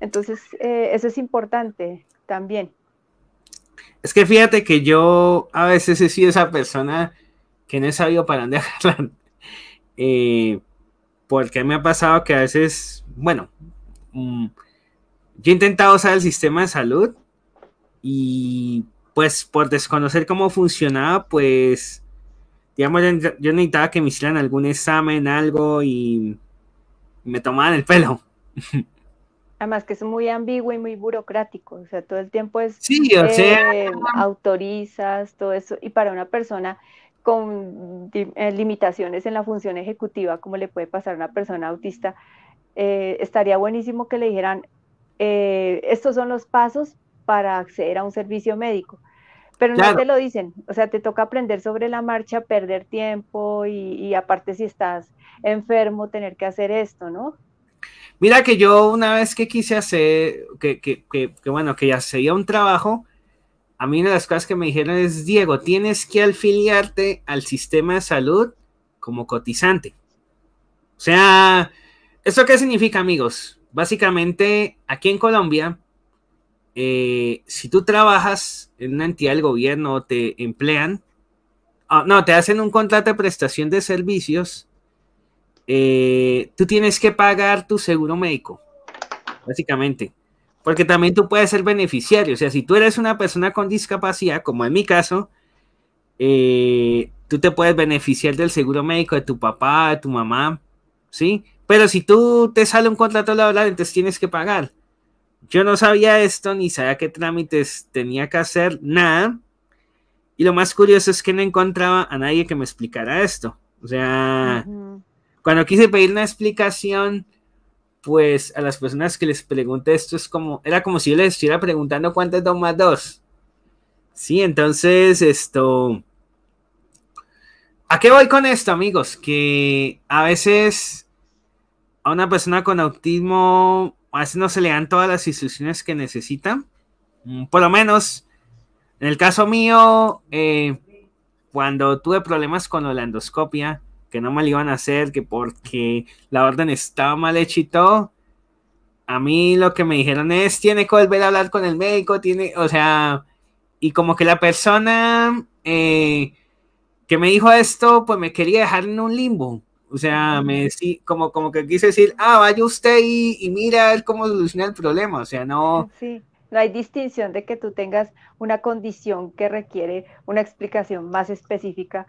Entonces, eh, eso es importante también. Es que fíjate que yo a veces he sido esa persona que no he sabido para dónde agarrar. Eh, porque me ha pasado que a veces, bueno, mm, yo he intentado usar el sistema de salud y pues por desconocer cómo funcionaba, pues digamos, yo, necesitaba que me hicieran algún examen, algo y me tomaban el pelo. Además que es muy ambiguo y muy burocrático, o sea, todo el tiempo es eh, autorizas, todo eso, y para una persona con eh, limitaciones en la función ejecutiva, como le puede pasar a una persona autista, eh, estaría buenísimo que le dijeran, eh, estos son los pasos para acceder a un servicio médico. Pero no te lo dicen, o sea, te toca aprender sobre la marcha, perder tiempo y, aparte si estás enfermo, tener que hacer esto, ¿no? Mira que yo una vez que quise hacer, que, que, que, que bueno, que ya sería un trabajo, a mí una de las cosas que me dijeron es, Diego, tienes que afiliarte al sistema de salud como cotizante. O sea, ¿esto qué significa, amigos? Básicamente, aquí en Colombia, eh, si tú trabajas en una entidad del gobierno te emplean, ah, no, te hacen un contrato de prestación de servicios, eh, tú tienes que pagar tu seguro médico, básicamente. Porque también tú puedes ser beneficiario. O sea, si tú eres una persona con discapacidad, como en mi caso, eh, tú te puedes beneficiar del seguro médico de tu papá, de tu mamá, ¿sí? Pero si tú te sale un contrato laboral, entonces tienes que pagar. Yo no sabía esto, ni sabía qué trámites tenía que hacer, nada. Y lo más curioso es que no encontraba a nadie que me explicara esto. O sea, cuando quise pedir una explicación, pues a las personas que les pregunté esto es como, era como si yo les estuviera preguntando cuánto es 2 más 2. Sí, entonces esto... ¿A qué voy con esto, amigos? Que a veces a una persona con autismo así no se le dan todas las instrucciones que necesita. Mm, por lo menos, en el caso mío, eh, cuando tuve problemas con la endoscopia, que no me lo iban a hacer, que porque la orden estaba mal hecha a mí lo que me dijeron es, tiene que volver a hablar con el médico, tiene, o sea, y como que la persona eh, que me dijo esto, pues me quería dejar en un limbo. O sea, me sí, como, como que quise decir, ah, vaya usted y, mira cómo soluciona el problema. O sea, no. Sí, no hay distinción de que tú tengas una condición que requiere una explicación más específica,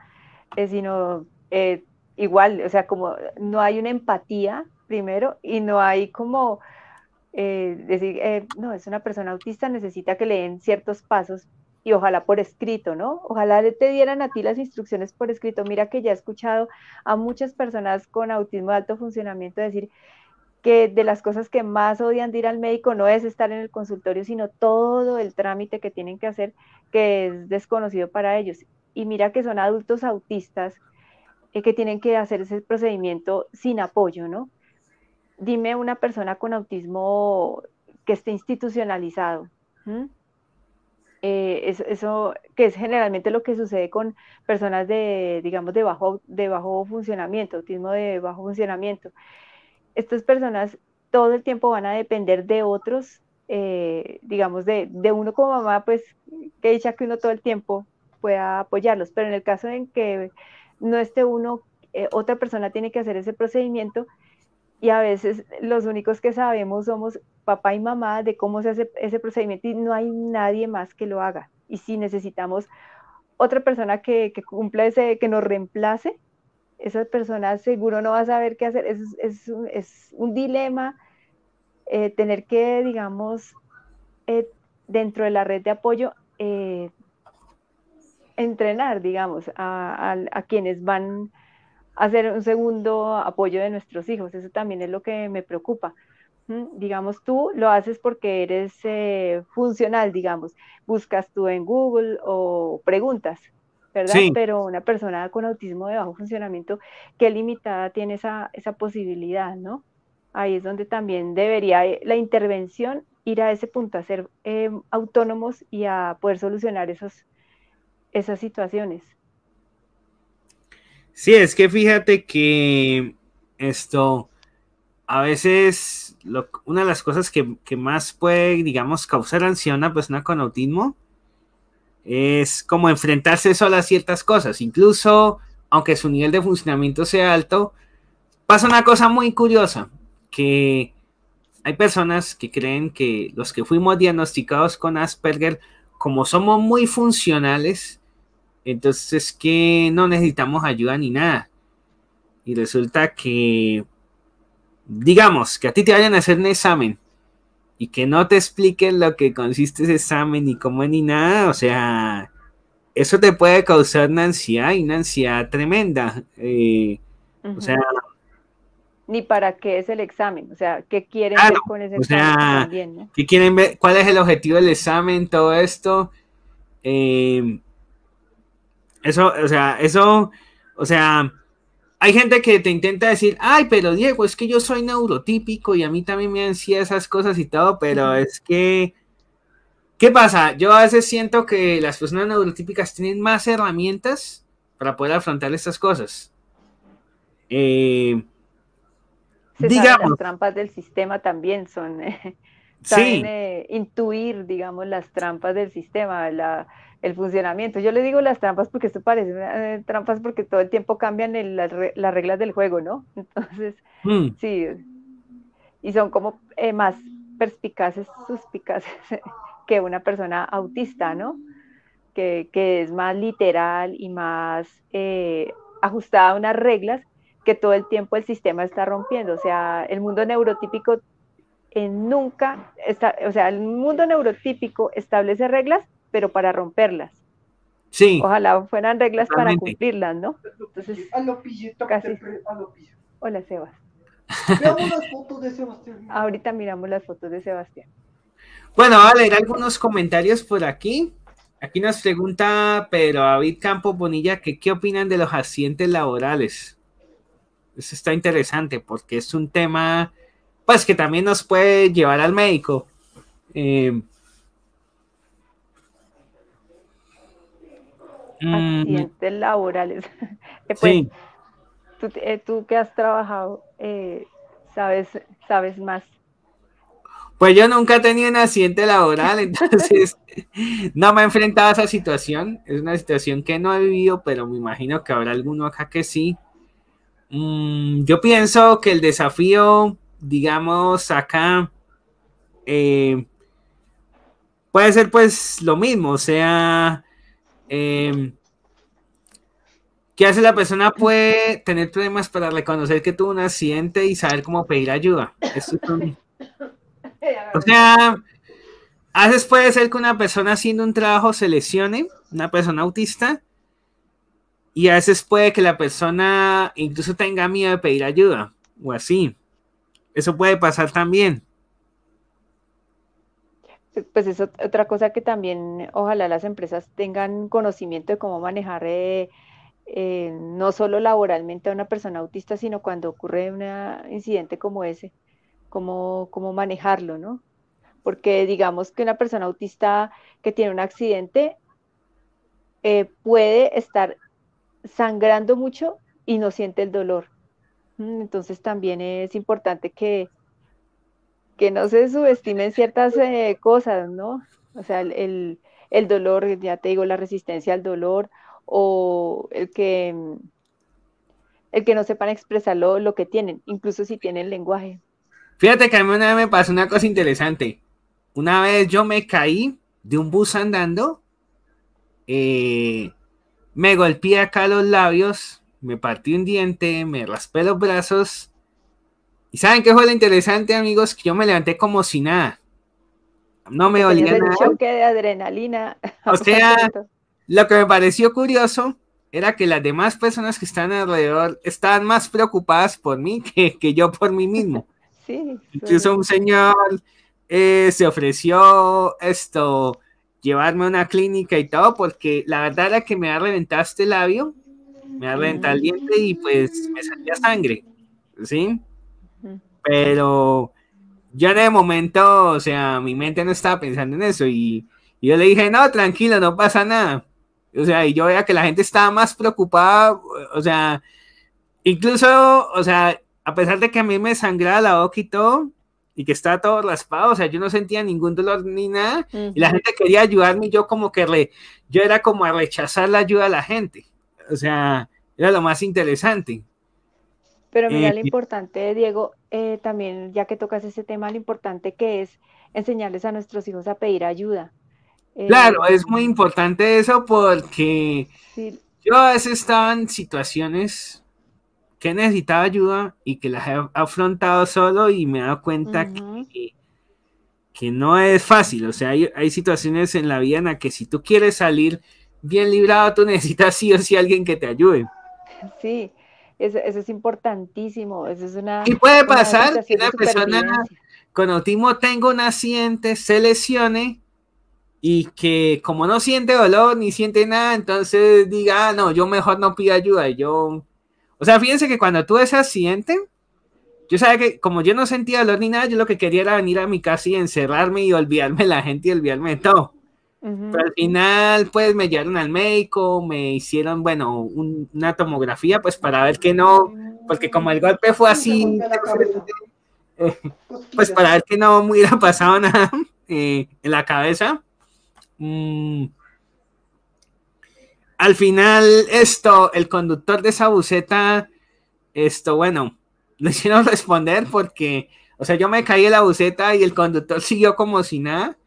eh, sino eh, igual, o sea, como no hay una empatía primero y no hay como eh, decir, no, es una persona autista, necesita que le den ciertos pasos y ojalá por escrito, ¿no? Ojalá te dieran a ti las instrucciones por escrito. Mira que ya he escuchado a muchas personas con autismo de alto funcionamiento decir que de las cosas que más odian de ir al médico no es estar en el consultorio, sino todo el trámite que tienen que hacer que es desconocido para ellos. Y mira que son adultos autistas eh, que tienen que hacer ese procedimiento sin apoyo, ¿no? Dime una persona con autismo que esté institucionalizado. Eh, eso, que es generalmente lo que sucede con personas de, digamos, de bajo, de bajo funcionamiento, autismo de bajo funcionamiento. Estas personas todo el tiempo van a depender de otros, eh, digamos, de, de, uno como mamá, pues que dicha que uno todo el tiempo pueda apoyarlos, pero en el caso en que no esté uno, eh, otra persona tiene que hacer ese procedimiento, y a veces los únicos que sabemos somos papá y mamá de cómo se hace ese procedimiento y no hay nadie más que lo haga. Y si necesitamos otra persona que, cumpla ese, que nos reemplace, esa persona seguro no va a saber qué hacer. Es, un, dilema eh, tener que, digamos, eh, dentro de la red de apoyo, eh, entrenar, digamos, a quienes van hacer un segundo apoyo de nuestros hijos. Eso también es lo que me preocupa. Digamos, tú lo haces porque eres eh, funcional, digamos. Buscas tú en Google o preguntas, ¿verdad? Pero una persona con autismo de bajo funcionamiento, que limitada tiene esa, posibilidad, ¿no? Ahí es donde también debería eh, la intervención ir a ese punto, a ser eh, autónomos y a poder solucionar esos, esas situaciones. Sí, es que fíjate que esto, a veces, una de las cosas que, más puede, digamos, causar ansiedad a ah, una persona con autismo es como enfrentarse solo a ciertas cosas. Incluso, aunque su nivel de funcionamiento sea alto, pasa una cosa muy curiosa, que hay personas que creen que los que fuimos diagnosticados con Asperger, como somos muy funcionales, entonces que no necesitamos ayuda ni nada. Y resulta que, digamos, que a ti te vayan a hacer un examen y que no te expliquen lo que consiste ese examen ni cómo ni nada, o sea, eso te puede causar una ansiedad y una ansiedad tremenda. Eh, o sea... Ni para qué es el examen, o sea, ¿qué quieren ver con ese o examen? Sea, ¿qué quieren ver? ¿Cuál es el objetivo del examen? Todo esto. Eh, eso, o sea, eso, o sea, hay gente que te intenta decir, ay, pero Diego, es que yo soy neurotípico y a mí también me ansía esas cosas y todo, pero es que, ¿qué pasa? Yo a veces siento que las personas neurotípicas tienen más herramientas para poder afrontar estas cosas. Eh, digamos, las trampas del sistema también son, sí. Eh, intuir, digamos, las trampas del sistema, la el funcionamiento. Yo le digo las trampas porque esto parece eh, trampas porque todo el tiempo cambian las, reglas del juego, ¿no? Entonces, mm. sí, y son como eh, más perspicaces, suspicaces que una persona autista, ¿no? Que, es más literal y más eh, ajustada a unas reglas que todo el tiempo el sistema está rompiendo. O sea, el mundo neurotípico nunca, está, o sea, el mundo neurotípico establece reglas pero para romperlas. Sí. Ojalá fueran reglas para cumplirlas, ¿no? Entonces, a lo pillito, Hola, Sebas. Veamos las fotos de Sebastián. Ahorita miramos las fotos de Sebastián. Bueno, a leer algunos comentarios por aquí. Aquí nos pregunta pero David Campos Bonilla que qué opinan de los accidentes laborales. Eso está interesante porque es un tema, pues que también nos puede llevar al médico. Eh, accidentes mm. laborales. Eh, pues, sí. Eh, tú, que has trabajado, eh, sabes, sabes más. Pues yo nunca he tenido un accidente laboral, entonces no me he enfrentado a esa situación. Es una situación que no he vivido, pero me imagino que habrá alguno acá que sí. Mm, yo pienso que el desafío, digamos, acá puede ser pues lo mismo, o sea, Em, ¿Qué hace la persona? Puede tener problemas para reconocer que tuvo un accidente y saber cómo pedir ayuda. O sea, a veces puede ser que una persona haciendo un trabajo se lesione, una persona autista, y a veces puede que la persona incluso tenga miedo de pedir ayuda o así. Eso puede pasar también pues es otra cosa que también ojalá las empresas tengan conocimiento de cómo manejar eh, eh, no solo laboralmente a una persona autista, sino cuando ocurre un incidente como ese, cómo, cómo manejarlo, ¿no? Porque digamos que una persona autista que tiene un accidente eh, puede estar sangrando mucho y no siente el dolor. Mm, entonces también es importante que, que no se subestimen ciertas eh, cosas, ¿no? O sea, el, dolor, ya te digo, la resistencia al dolor o el que, el que no sepan expresarlo, lo, que tienen, incluso si tienen lenguaje. Fíjate que a mí una vez me pasó una cosa interesante. Una vez yo me caí de un bus andando, eh, me golpeé acá los labios, me partí un diente, me raspé los brazos ¿Y saben qué fue lo interesante, amigos? Que yo me levanté como si nada. No me dolía nada. choque de adrenalina. O sea, lo que me pareció curioso era que las demás personas que están alrededor estaban más preocupadas por mí que, yo por mí mismo. Sí. Incluso un señor eh, se ofreció esto, llevarme a una clínica y todo, porque la verdad era que me ha reventado este labio, me ha reventado el diente y pues me salía sangre. ¿Sí? Pero yo en el momento, o sea, mi mente no estaba pensando en eso y, yo le dije, no, tranquilo, no pasa nada. O sea, y yo veía que la gente estaba más preocupada, o sea, incluso, o sea, a pesar de que a mí me sangraba la boca y todo, y que estaba todo raspado, o sea, yo no sentía ningún dolor ni nada, y la gente quería ayudarme, y yo como que le yo era como a rechazar la ayuda a la gente, o sea, era lo más interesante, pero mira eh, lo importante, Diego, eh, también ya que tocas ese tema, lo importante que es enseñarles a nuestros hijos a pedir ayuda. Eh, claro, es muy importante eso porque yo a veces estaba en situaciones que necesitaba ayuda y que las he afrontado solo y me he dado cuenta que, que, no es fácil. O sea, hay, hay situaciones en la vida en las que si tú quieres salir bien librado, tú necesitas sí o sí alguien que te ayude. Sí. Eso, es importantísimo. Eso es una, y puede pasar que una persona con autismo tenga un accidente, se lesione y que como no siente dolor ni siente nada, entonces diga, ah, no, yo mejor no pido ayuda. Yo... O sea, fíjense que cuando tú ese accidente, yo sabía que como yo no sentía dolor ni nada, yo lo que quería era venir a mi casa y encerrarme y olvidarme de la gente y olvidarme de todo al final, pues me llevaron al médico, me hicieron, bueno, una tomografía, pues para ver que no, porque como el golpe fue así, eh, pues, pues para ver que no me hubiera pasado nada eh, en la cabeza. Mm. Al final, esto, el conductor de esa buceta, esto, bueno, no hicieron responder porque, o sea, yo me caí en la buceta y el conductor siguió como si nada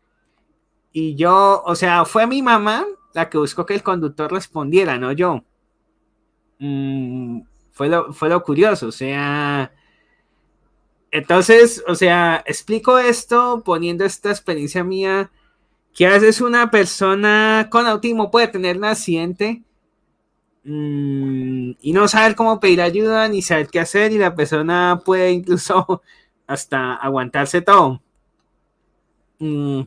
y yo, o sea, fue mi mamá la que buscó que el conductor respondiera, no yo. Mm, fue, lo, fue lo curioso, o sea... Entonces, o sea, explico esto poniendo esta experiencia mía, que a veces una persona con autismo puede tener un mm, y no saber cómo pedir ayuda ni saber qué hacer y la persona puede incluso hasta aguantarse todo. Mm,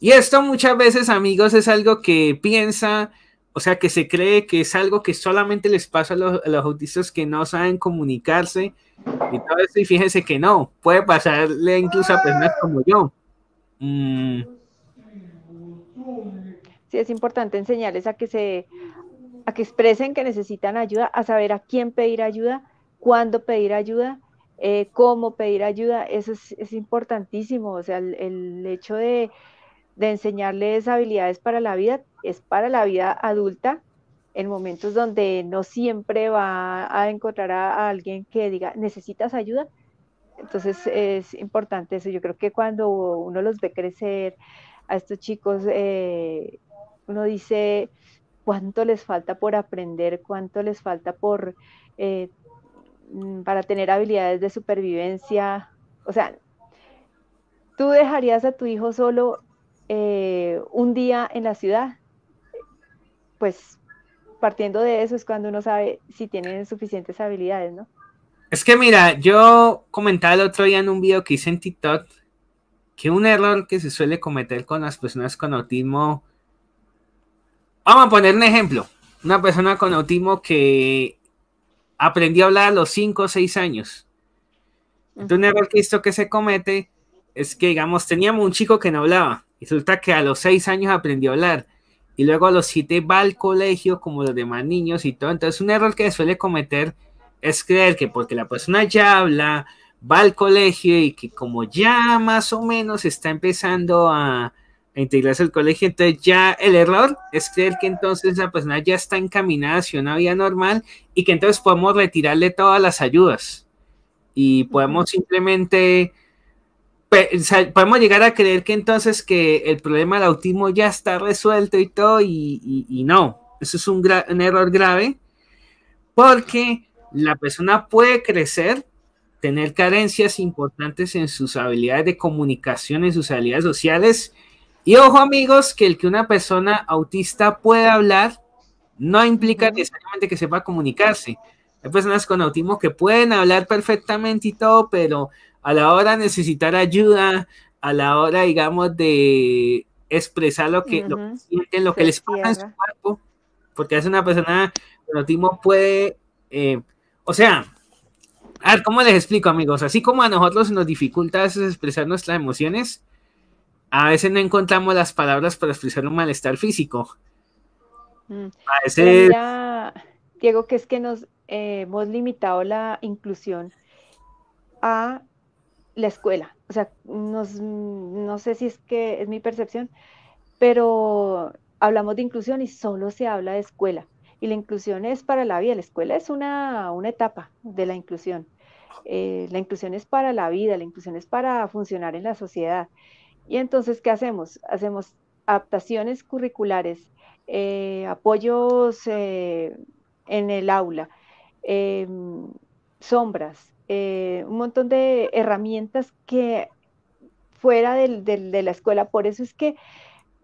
y esto muchas veces, amigos, es algo que piensa, o sea, que se cree que es algo que solamente les pasa a los, autistas que no saben comunicarse y todo esto. Y fíjense que no, puede pasarle incluso a personas como yo. Mm. Sí, es importante enseñarles a que se a que expresen que necesitan ayuda, a saber a quién pedir ayuda, cuándo pedir ayuda, eh, cómo pedir ayuda, eso es, importantísimo, o sea, el hecho de, de enseñarles habilidades para la vida, es para la vida adulta, en momentos donde no siempre va a encontrar a, alguien que diga, necesitas ayuda. Entonces es importante eso. Yo creo que cuando uno los ve crecer a estos chicos, eh, uno dice cuánto les falta por aprender, cuánto les falta por eh, mm, para tener habilidades de supervivencia. O sea, tú dejarías a tu hijo solo eh, un día en la ciudad, pues partiendo de eso es cuando uno sabe si tienen suficientes habilidades, ¿no? Es que mira, yo comentaba el otro día en un video que hice en TikTok que un error que se suele cometer con las personas con autismo. Vamos a poner un ejemplo. Una persona con autismo que aprendió a hablar a los 5 o 6 años. un error que esto que se comete es que, digamos, teníamos un chico que no hablaba resulta que a los seis años aprendió a hablar y luego a los siete va al colegio como los demás niños y todo. Entonces un error que suele cometer es creer que porque la persona ya habla, va al colegio y que como ya más o menos está empezando a, integrarse al colegio, entonces ya el error es creer que entonces la persona ya está encaminada hacia una vida normal y que entonces podemos retirarle todas las ayudas y podemos simplemente podemos llegar a creer que entonces que el problema del autismo ya está resuelto y todo, y, no, eso es un, un error grave, porque la persona puede crecer, tener carencias importantes en sus habilidades de comunicación, en sus habilidades sociales, y ojo amigos, que el que una persona autista pueda hablar no implica necesariamente que sepa comunicarse. Hay personas con autismo que pueden hablar perfectamente y todo, pero a la hora de necesitar ayuda, a la hora, digamos, de expresar lo que, lo que les pasa en su cuerpo, porque es una persona con autismo puede, eh, o sea, a ver, ¿cómo les explico, amigos? Así como a nosotros nos dificulta expresar nuestras emociones, a veces no encontramos las palabras para expresar un malestar físico. Mm. A veces... Diego, que es que nos hemos limitado la inclusión a la escuela. O sea, no sé si es que es mi percepción, pero hablamos de inclusión y solo se habla de escuela. Y la inclusión es para la vida, la escuela es una, etapa de la inclusión. Eh, la inclusión es para la vida, la inclusión es para funcionar en la sociedad. Y entonces, ¿qué hacemos? Hacemos adaptaciones curriculares, eh, apoyos eh, en el aula, em, sombras, eh, un montón de herramientas que fuera de la escuela, por eso es que,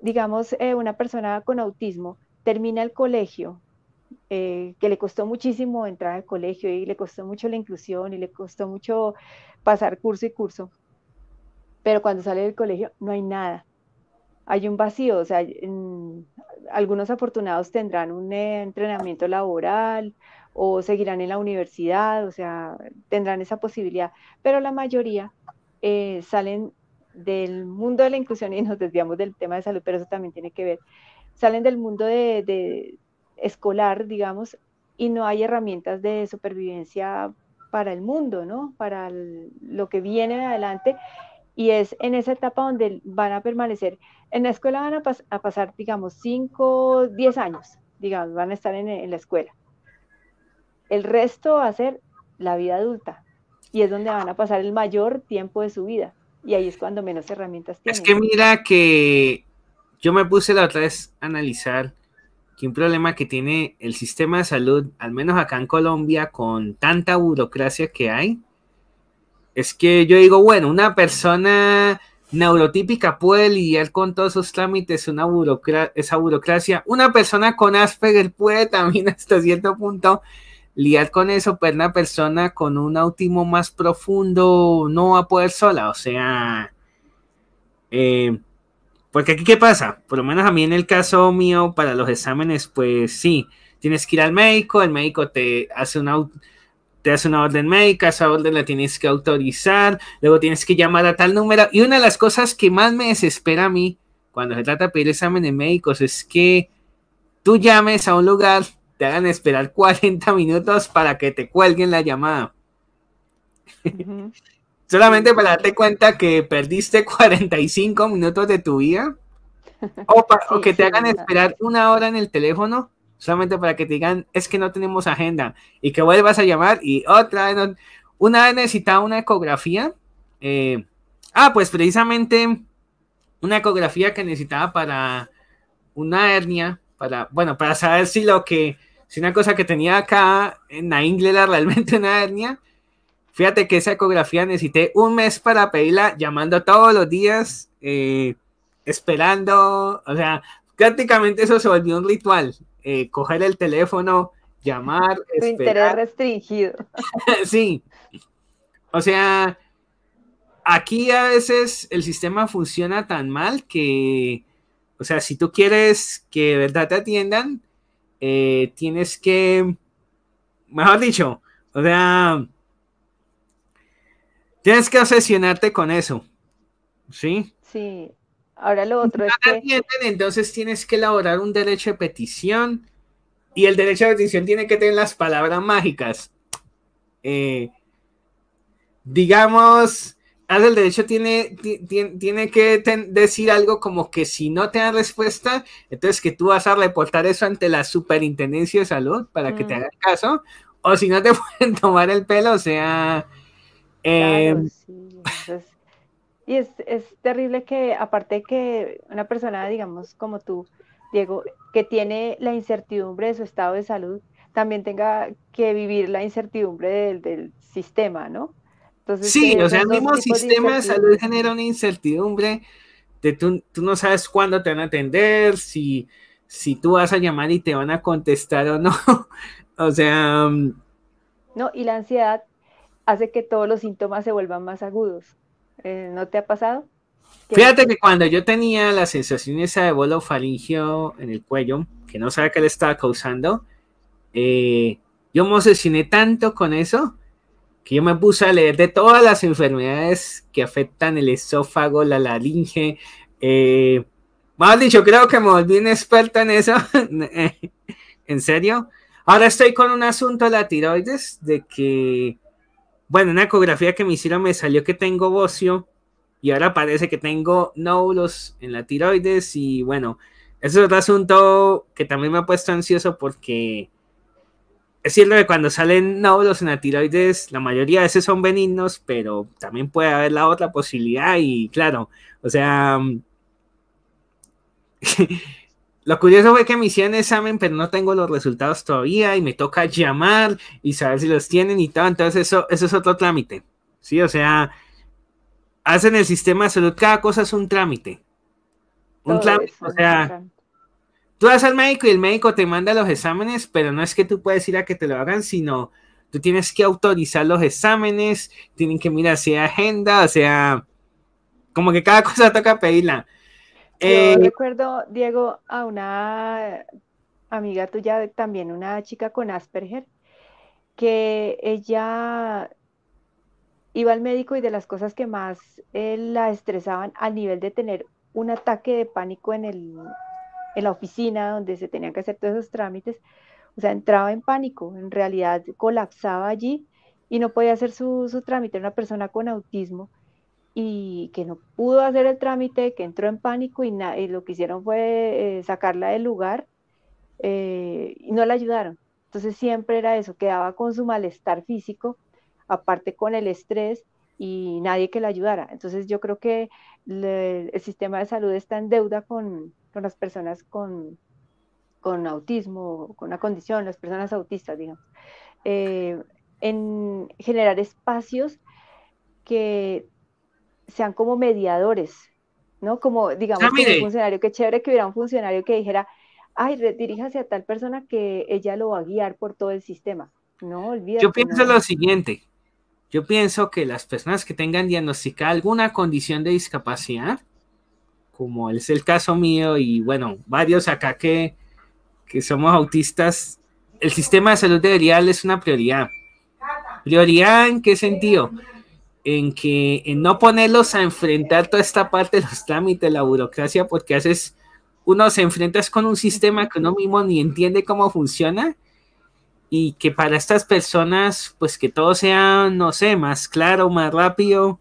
digamos, eh, una persona con autismo termina el colegio, eh, que le costó muchísimo entrar al colegio y le costó mucho la inclusión y le costó mucho pasar curso y curso, pero cuando sale del colegio no hay nada, hay un vacío, o sea, algunos afortunados tendrán un entrenamiento laboral o seguirán en la universidad, o sea, tendrán esa posibilidad, pero la mayoría eh, salen del mundo de la inclusión y nos desviamos del tema de salud, pero eso también tiene que ver, salen del mundo de, escolar, digamos, y no hay herramientas de supervivencia para el mundo, ¿no? Para lo que viene adelante. Y es en esa etapa donde van a permanecer. En la escuela van a, pasar, digamos, 5, 10 años, digamos, van a estar en la escuela. El resto va a ser la vida adulta y es donde van a pasar el mayor tiempo de su vida y ahí es cuando menos herramientas tienen. Es que mira que yo me puse la otra vez a analizar que un problema que tiene el sistema de salud, al menos acá en Colombia, con tanta burocracia que hay, es que yo digo, bueno, una persona neurotípica puede lidiar con todos sus trámites, una esa burocracia. Una persona con Asperger puede también hasta cierto punto ...liar con eso, pues una persona con un autismo más profundo no va a poder sola, o sea, eh, porque aquí qué pasa, por lo menos a mí en el caso mío, para los exámenes, pues sí, tienes que ir al médico, el médico te hace una, te hace una orden médica, esa orden la tienes que autorizar, luego tienes que llamar a tal número, y una de las cosas que más me desespera a mí cuando se trata de pedir exámenes médicos es que tú llames a un lugar te hagan esperar 40 minutos para que te cuelguen la llamada. Solamente para darte cuenta que perdiste 45 minutos de tu vida. O, que te hagan esperar una hora en el teléfono solamente para que te digan, es que no tenemos agenda, y que vuelvas a llamar y otra vez, una vez necesitaba una ecografía, eh, ah, pues precisamente una ecografía que necesitaba para una hernia, para, bueno, para saber si lo que si una cosa que tenía acá en la era realmente una hernia, fíjate que esa ecografía necesité un mes para pedirla, llamando todos los días, eh, esperando, o sea, prácticamente eso se volvió un ritual, eh, coger el teléfono, llamar. Tu interés restringido. sí. O sea, aquí a veces el sistema funciona tan mal que, o sea, si tú quieres que de verdad te atiendan, eh, tienes que, mejor dicho, o sea, tienes que obsesionarte con eso, ¿sí? Sí. Ahora lo otro es que... Entonces tienes que elaborar un derecho de petición y el derecho de petición tiene que tener las palabras mágicas. Eh, digamos, el de hecho, tiene, tiene, tiene que decir algo como que si no te dan respuesta, entonces que tú vas a reportar eso ante la superintendencia de salud para que te mm. hagan caso, o si no te pueden tomar el pelo, o sea... Em, y es, terrible que, aparte que una persona, digamos, como tú, Diego, que tiene la incertidumbre de su estado de salud, también tenga que vivir la incertidumbre del, del sistema, ¿no? sí, o sea, el mismo sistema de salud genera una incertidumbre de tú, no sabes cuándo te van a atender, si, tú vas a llamar y te van a contestar o no. o sea... Mm, no, y la ansiedad hace que todos los síntomas se vuelvan más agudos. Eh, ¿No te ha pasado? Fíjate que cuando yo tenía la sensación esa de bolo faringio en el cuello, que no sabía qué le estaba causando, eh, yo me obsesioné tanto con eso que yo me puse a leer de todas las enfermedades que afectan el esófago, la laringe. Eh, más dicho, creo que me volví experta en eso. ¿En serio? Ahora estoy con un asunto de la tiroides, de que, bueno, una ecografía que me hicieron me salió que tengo bocio y ahora parece que tengo nódulos en la tiroides y bueno, ese es otro asunto que también me ha puesto ansioso porque es cierto que cuando salen nódulos en la tiroides, la mayoría de veces son benignos, pero también puede haber la otra posibilidad y claro, o sea, mm, lo curioso fue que me hicieron examen, pero no tengo los resultados todavía y me toca llamar y saber si los tienen y todo, entonces eso, eso es otro trámite, ¿sí? O sea, hacen el sistema de salud, cada cosa es un trámite. Un trámite, o sea, tú vas al médico y el médico te manda los exámenes, pero no es que tú puedes ir a que te lo hagan, sino tú tienes que autorizar los exámenes, tienen que mirar si hay agenda, o sea, como que cada cosa toca pedirla. Yo eh, recuerdo, Diego, a una amiga tuya, también una chica con Asperger, que ella iba al médico y de las cosas que más eh, la estresaban al nivel de tener un ataque de pánico en el, en la oficina donde se tenían que hacer todos esos trámites, o sea, entraba en pánico, en realidad colapsaba allí y no podía hacer su, su trámite, una persona con autismo y que no pudo hacer el trámite, que entró en pánico y, lo que hicieron fue eh, sacarla del lugar eh, y no la ayudaron. Entonces siempre era eso, quedaba con su malestar físico, aparte con el estrés y nadie que la ayudara. Entonces yo creo que el sistema de salud está en deuda con, con las personas con, con autismo, con una condición, las personas autistas, digamos, eh, en generar espacios que sean como mediadores, ¿no? Como, digamos, ah, un funcionario, qué chévere que hubiera un funcionario que dijera, ay, diríjase a tal persona que ella lo va a guiar por todo el sistema. No, olvídate. Yo pienso lo siguiente, yo pienso que las personas que tengan diagnosticada alguna condición de discapacidad como es el caso mío y bueno, varios acá que, que somos autistas, el sistema de salud debería darles una prioridad. ¿Prioridad en qué sentido? En que en no ponerlos a enfrentar toda esta parte de los trámites, la burocracia, porque haces, uno se enfrentas con un sistema que uno mismo ni entiende cómo funciona y que para estas personas, pues que todo sea, no sé, más claro, más rápido,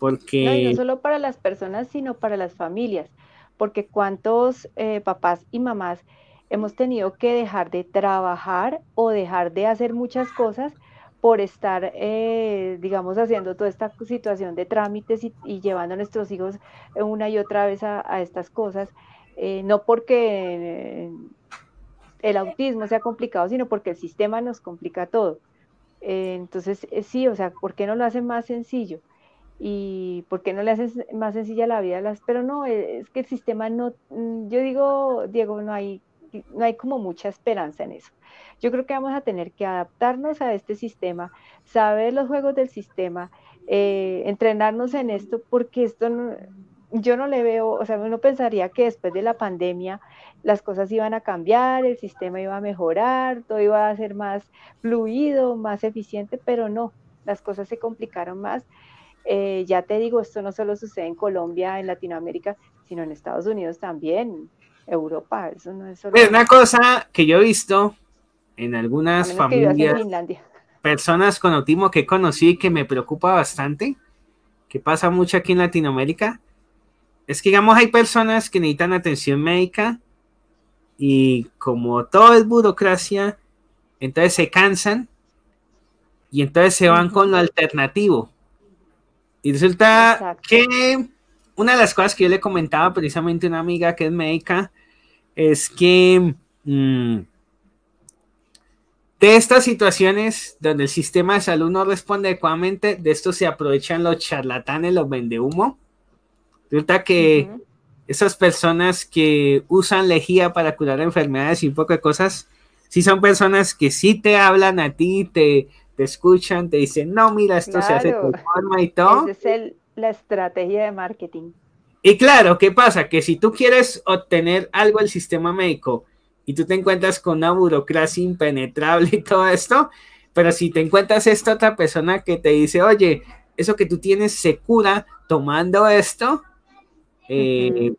no, solo para las personas, sino para las familias, porque cuántos eh, papás y mamás hemos tenido que dejar de trabajar o dejar de hacer muchas cosas por estar, eh, digamos, haciendo toda esta situación de trámites y, llevando a nuestros hijos una y otra vez a, estas cosas, eh, no porque el autismo sea complicado, sino porque el sistema nos complica todo. entonces, sí, o sea, ¿por qué no lo hacen más sencillo? y por qué no le haces más sencilla la vida las, pero no, e, es que el sistema no, mm, yo digo, Diego, no hay, no hay como mucha esperanza en eso. Yo creo que vamos a tener que adaptarnos a este sistema, saber los juegos del sistema, eh, entrenarnos en esto, porque esto yo no le veo, o sea, uno pensaría que después de la pandemia las cosas iban a cambiar, el sistema iba a mejorar, todo iba a ser más fluido, más eficiente, pero no, las cosas se complicaron más eh, ya te digo, esto no solo sucede en Colombia, en Latinoamérica, sino en Estados Unidos también, Europa, eso no es pues, una cosa que yo he visto en algunas familias, personas con autismo que conocí que me preocupa bastante, que pasa mucho aquí en Latinoamérica, es que digamos hay personas que necesitan atención médica y como todo es burocracia, entonces se cansan y entonces se van con lo alternativo. Y resulta que una de las cosas que yo le comentaba precisamente a una amiga que es médica es que mm, de estas situaciones donde el sistema de salud no responde adecuadamente, de esto se aprovechan los charlatanes, los vendehumo. Resulta que esas personas que usan lejía para curar enfermedades y un poco de cosas, sí son personas que sí te hablan a ti, te, te escuchan, te dicen, no, mira, esto se hace de tu forma y todo. Esa es la estrategia de marketing. Y claro, ¿qué pasa? Que si tú quieres obtener algo del sistema médico y tú te encuentras con una burocracia impenetrable y todo esto, pero si te encuentras esta otra persona que te dice, oye, eso que tú tienes se cura tomando esto, eh,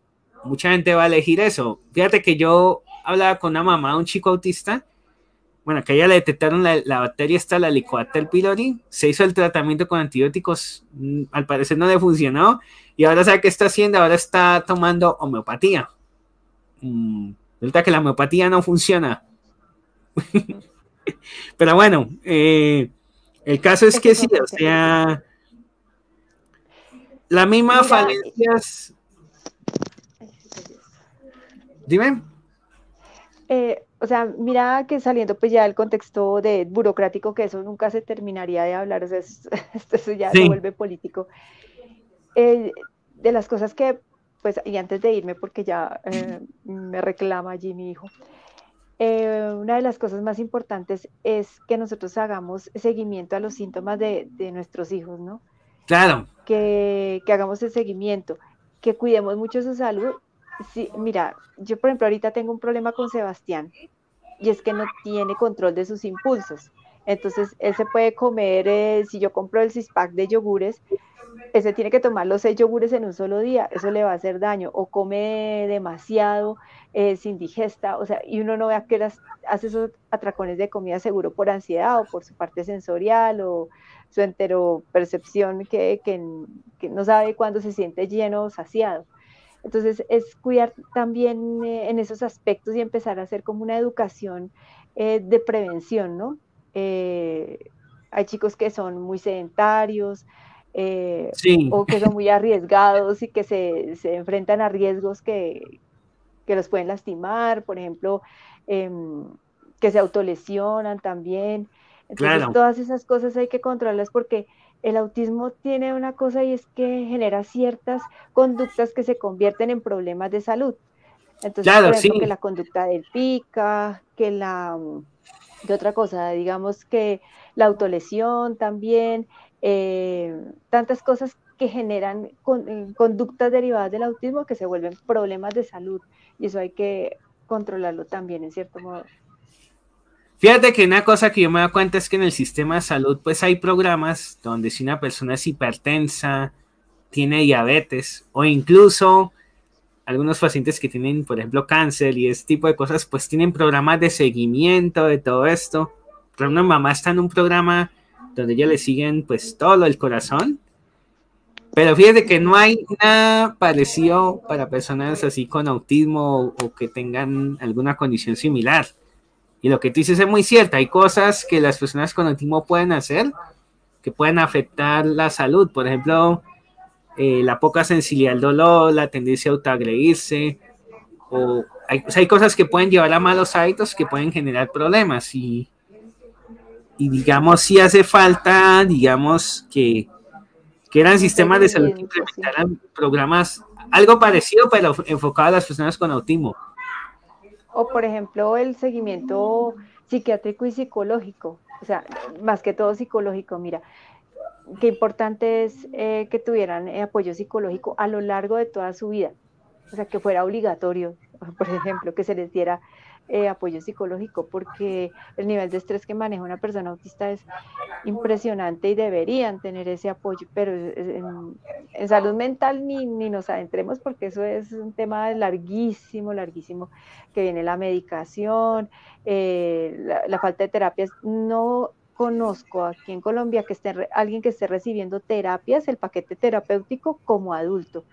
mucha gente va a elegir eso. Fíjate que yo hablaba con una mamá, un chico autista, bueno, que ya le detectaron la, bacteria está la del pylori, se hizo el tratamiento con antibióticos, mm, al parecer no le funcionó, y ahora sabe qué está haciendo, ahora está tomando homeopatía. Mm, resulta que la homeopatía no funciona. Pero bueno, eh, el caso es que sí, o sea, la misma falencias... Eh, Dime. Eh, o sea, mira que saliendo pues ya del contexto de burocrático, que eso nunca se terminaría de hablar, o sea, esto ya se vuelve político. Eh, de las cosas que, pues, y antes de irme, porque ya eh, me reclama allí mi hijo, eh, una de las cosas más importantes es que nosotros hagamos seguimiento a los síntomas de, nuestros hijos, ¿no? Claro. que hagamos el seguimiento, que cuidemos mucho su salud Sí, mira, yo por ejemplo ahorita tengo un problema con Sebastián y es que no tiene control de sus impulsos. Entonces, él se puede comer, eh, si yo compro el six de yogures, se tiene que tomar los seis yogures en un solo día, eso le va a hacer daño, o come demasiado, eh, sin digesta, o sea, y uno no vea que las, hace esos atracones de comida seguro por ansiedad o por su parte sensorial o su entero percepción que, que no sabe cuándo se siente lleno o saciado. Entonces es cuidar también eh, en esos aspectos y empezar a hacer como una educación eh, de prevención, ¿no? Eh, hay chicos que son muy sedentarios o que son muy arriesgados y que se, enfrentan a riesgos que, los pueden lastimar, por ejemplo, em, que se autolesionan también. Entonces todas esas cosas hay que controlarlas porque el autismo tiene una cosa y es que genera ciertas conductas que se convierten en problemas de salud. Entonces, claro, que la conducta del pica, que la de otra cosa, digamos que la autolesión también, eh, tantas cosas que generan eh, conductas derivadas del autismo que se vuelven problemas de salud y eso hay que controlarlo también en cierto modo. Fíjate que una cosa que yo me doy cuenta es que en el sistema de salud, pues hay programas donde si una persona es hipertensa, tiene diabetes o incluso algunos pacientes que tienen, por ejemplo, cáncer y ese tipo de cosas, pues tienen programas de seguimiento de todo esto. Pero una mamá está en un programa donde ya le siguen pues todo el corazón. Pero fíjate que no hay nada parecido para personas así con autismo o que tengan alguna condición similar. Y lo que tú dices es muy cierto, hay cosas que las personas con autismo pueden hacer que pueden afectar la salud, por ejemplo, eh, la poca sensibilidad al dolor, la tendencia a autoagredirse, o hay, cosas que pueden llevar a malos hábitos que pueden generar problemas y, digamos, si hace falta, digamos, que, que eran sistemas de salud que implementaran programas, algo parecido, pero enfocado a las personas con autismo o por ejemplo el seguimiento psiquiátrico y psicológico, o sea, más que todo psicológico, mira, qué importante es eh, que tuvieran eh, apoyo psicológico a lo largo de toda su vida, o sea, que fuera obligatorio, por ejemplo, que se les diera eh, apoyo psicológico porque el nivel de estrés que maneja una persona autista es impresionante y deberían tener ese apoyo, pero en, salud mental ni, ni, nos adentremos porque eso es un tema larguísimo, larguísimo, que viene la medicación, eh, la, falta de terapias. No conozco aquí en Colombia que esté, alguien que esté recibiendo terapias, el paquete terapéutico como adulto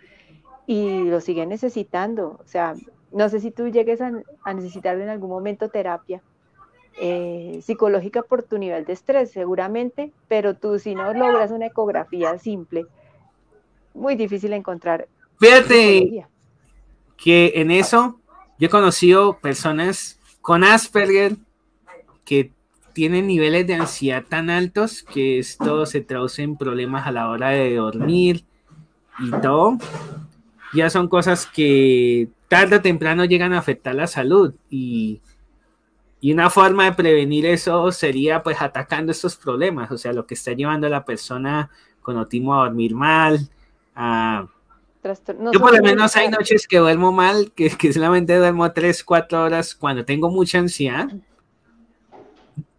y lo sigue necesitando. O sea, no sé si tú llegues a, necesitar en algún momento terapia eh, psicológica por tu nivel de estrés, seguramente, pero tú si no logras una ecografía simple, muy difícil encontrar. Fíjate que en eso yo he conocido personas con Asperger que tienen niveles de ansiedad tan altos que esto se traduce en problemas a la hora de dormir y todo. Ya son cosas que tarde o temprano llegan a afectar la salud y, y una forma de prevenir eso sería pues atacando estos problemas, o sea, lo que está llevando a la persona con a dormir mal, a... yo por lo menos hay noches que duermo mal, que, que solamente duermo 3, 4 horas cuando tengo mucha ansiedad.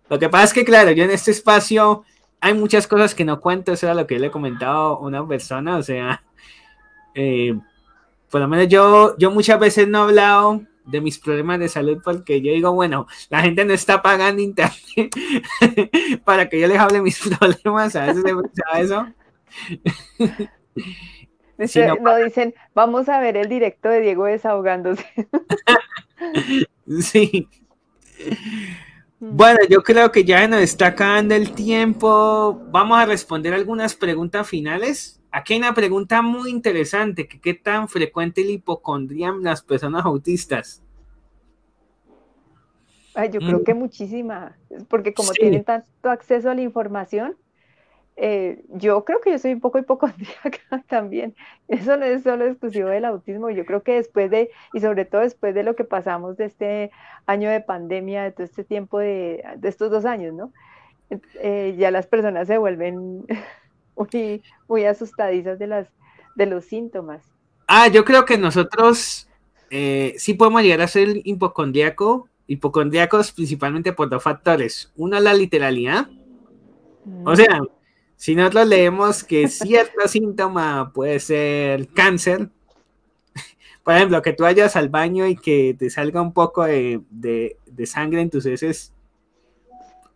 Lo que pasa es que, claro, yo en este espacio hay muchas cosas que no cuento, eso era lo que le he comentado a una persona, o sea, eh, por lo menos yo, yo muchas veces no he hablado de mis problemas de salud porque yo digo, bueno, la gente no está pagando internet para que yo les hable mis problemas, a veces se eso. no, dicen, vamos a ver el directo de Diego desahogándose. sí. Mm. Bueno, yo creo que ya nos está acabando el tiempo. Vamos a responder algunas preguntas finales. Aquí hay una pregunta muy interesante, que qué tan frecuente el hipocondría las personas autistas. yo creo mm. que muchísima, porque como tienen tanto acceso a la información, eh, yo creo que yo soy un poco hipocondríaca también. Eso no es solo exclusivo del autismo. Yo creo que después de, y sobre todo después de lo que pasamos de este año de pandemia, de todo este tiempo de, estos dos años, ¿no? Eh, ya las personas se vuelven muy, muy asustadizas de, las, de los síntomas. Ah, yo creo que nosotros eh, sí podemos llegar a ser hipocondriaco, hipocondriacos principalmente por dos factores. Uno, la literalidad. O sea, si nosotros leemos que cierto síntoma puede ser cáncer, por ejemplo, que tú vayas al baño y que te salga un poco de, de sangre en tus heces,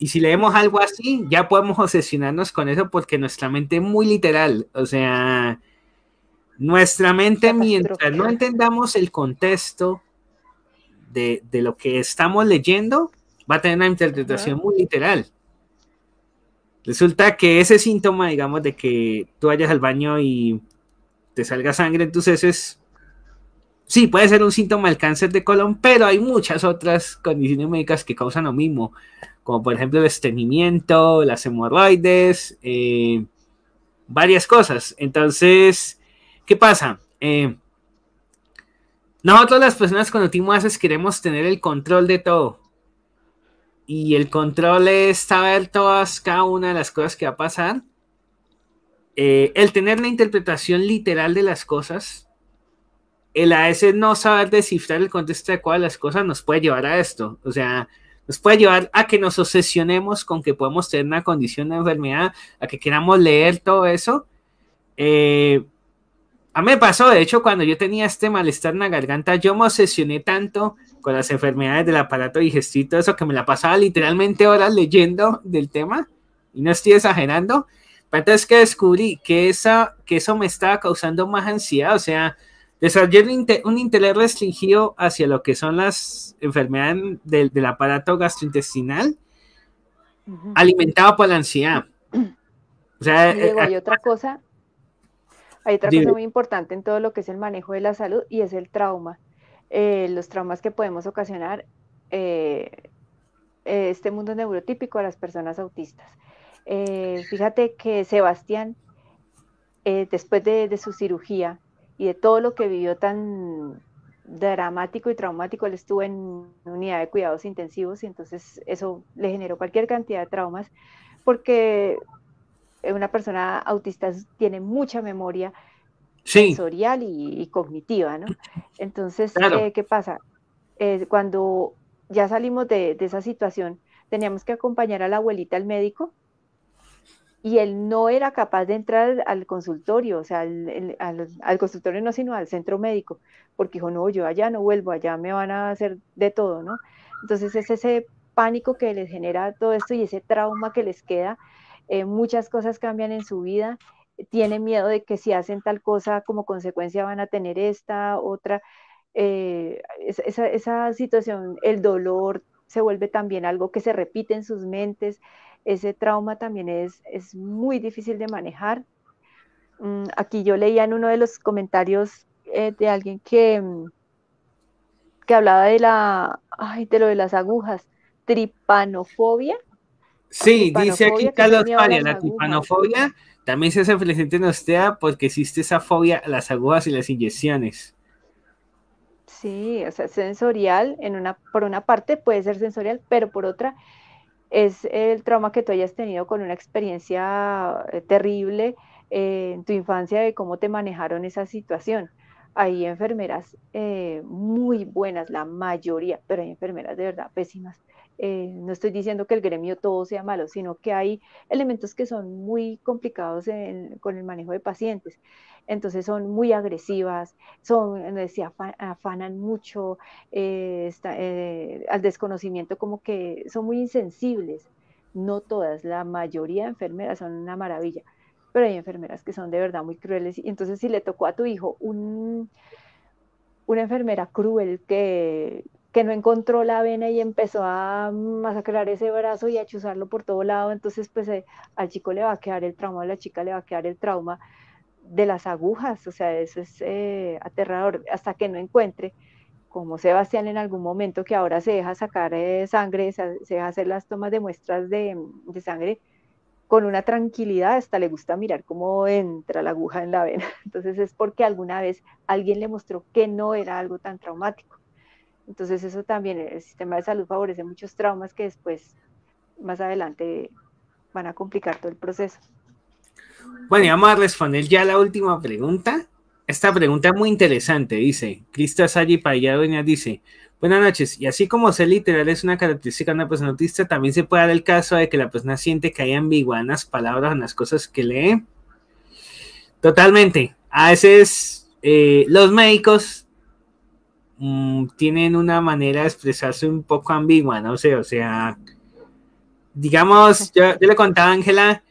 y si leemos algo así, ya podemos obsesionarnos con eso porque nuestra mente es muy literal. O sea, nuestra mente, mientras no entendamos el contexto de, lo que estamos leyendo, va a tener una interpretación muy literal. Resulta que ese síntoma, digamos, de que tú vayas al baño y te salga sangre en tus heces, sí, puede ser un síntoma del cáncer de colon, pero hay muchas otras condiciones médicas que causan lo mismo, como por ejemplo el estreñimiento, las hemorroides, eh, varias cosas. Entonces, ¿qué pasa? Eh, nosotros las personas con autismo queremos tener el control de todo. Y el control es saber todas, cada una de las cosas que va a pasar. Eh, el tener la interpretación literal de las cosas el AS no saber descifrar el contexto adecuado de las cosas nos puede llevar a esto. O sea, nos puede llevar a que nos obsesionemos con que podemos tener una condición, de enfermedad, a que queramos leer todo eso. Eh, a mí me pasó, de hecho, cuando yo tenía este malestar en la garganta, yo me obsesioné tanto con las enfermedades del aparato digestivo, eso que me la pasaba literalmente horas leyendo del tema, y no estoy exagerando. Pero entonces que descubrí que, esa, que eso me estaba causando más ansiedad, o sea, Desarrolló un, interés restringido hacia lo que son las enfermedades del, aparato gastrointestinal, alimentado por la ansiedad. O sea, eh, hay otra cosa, hay otra cosa muy importante en todo lo que es el manejo de la salud y es el trauma. Eh, los traumas que podemos ocasionar eh, este mundo neurotípico a las personas autistas. fíjate que Sebastián, después de su cirugía, y de todo lo que vivió tan dramático y traumático. Él estuvo en unidad de cuidados intensivos y entonces eso le generó cualquier cantidad de traumas porque una persona autista tiene mucha memoria sensorial y, cognitiva, ¿no? Entonces, eh, ¿qué pasa? Eh, cuando ya salimos de esa situación, teníamos que acompañar a la abuelita al médico y él no era capaz de entrar al consultorio, o sea, al, consultorio no, sino al centro médico, porque dijo, no, yo allá no vuelvo, allá me van a hacer de todo, ¿no? Entonces es ese pánico que les genera todo esto y ese trauma que les queda, eh, muchas cosas cambian en su vida, tiene miedo de que si hacen tal cosa como consecuencia van a tener esta, otra, eh, esa, esa situación, el dolor se vuelve también algo que se repite en sus mentes, ese trauma también es, es muy difícil de manejar. Mm, aquí yo leía en uno de los comentarios eh, de alguien que, mm, que hablaba de, la, ay, de lo de las agujas, tripanofobia. Sí, dice aquí Carlos Párez, la tripanofobia también se hace presente en Ostea porque existe esa fobia a las agujas y las inyecciones. Sí, o sea, sensorial, en una, por una parte puede ser sensorial, pero por otra es el trauma que tú hayas tenido con una experiencia eh, terrible eh, en tu infancia de cómo te manejaron esa situación. Hay enfermeras eh, muy buenas, la mayoría, pero hay enfermeras de verdad pésimas. Eh, no estoy diciendo que el gremio todo sea malo, sino que hay elementos que son muy complicados con el manejo de pacientes. Entonces son muy agresivas, son, se afanan mucho eh, eh, al desconocimiento, como que son muy insensibles. No todas, la mayoría de enfermeras son una maravilla, pero hay enfermeras que son de verdad muy crueles. entonces si le tocó a tu hijo una enfermera cruel que que no encontró la vena y empezó a masacrar ese brazo y a chuzarlo por todo lado, entonces pues eh, al chico le va a quedar el trauma, a la chica le va a quedar el trauma de las agujas, o sea, eso es eh, aterrador, hasta que no encuentre, como Sebastián en algún momento que ahora se deja sacar eh, sangre, se, deja hacer las tomas de muestras de sangre con una tranquilidad, hasta le gusta mirar cómo entra la aguja en la vena, entonces es porque alguna vez alguien le mostró que no era algo tan traumático entonces eso también, el sistema de salud favorece muchos traumas que después, más adelante, van a complicar todo el proceso. Bueno, y vamos a responder ya la última pregunta. Esta pregunta es muy interesante, dice Crista y Payadoña, dice, buenas noches, y así como ser literal es una característica de una persona autista, también se puede dar el caso de que la persona siente que hay ambigüedad en las palabras o en las cosas que lee. Totalmente, a veces eh, los médicos Mm, tienen una manera de expresarse un poco ambigua, no sé, o sea, digamos, yo, le contaba a Ángela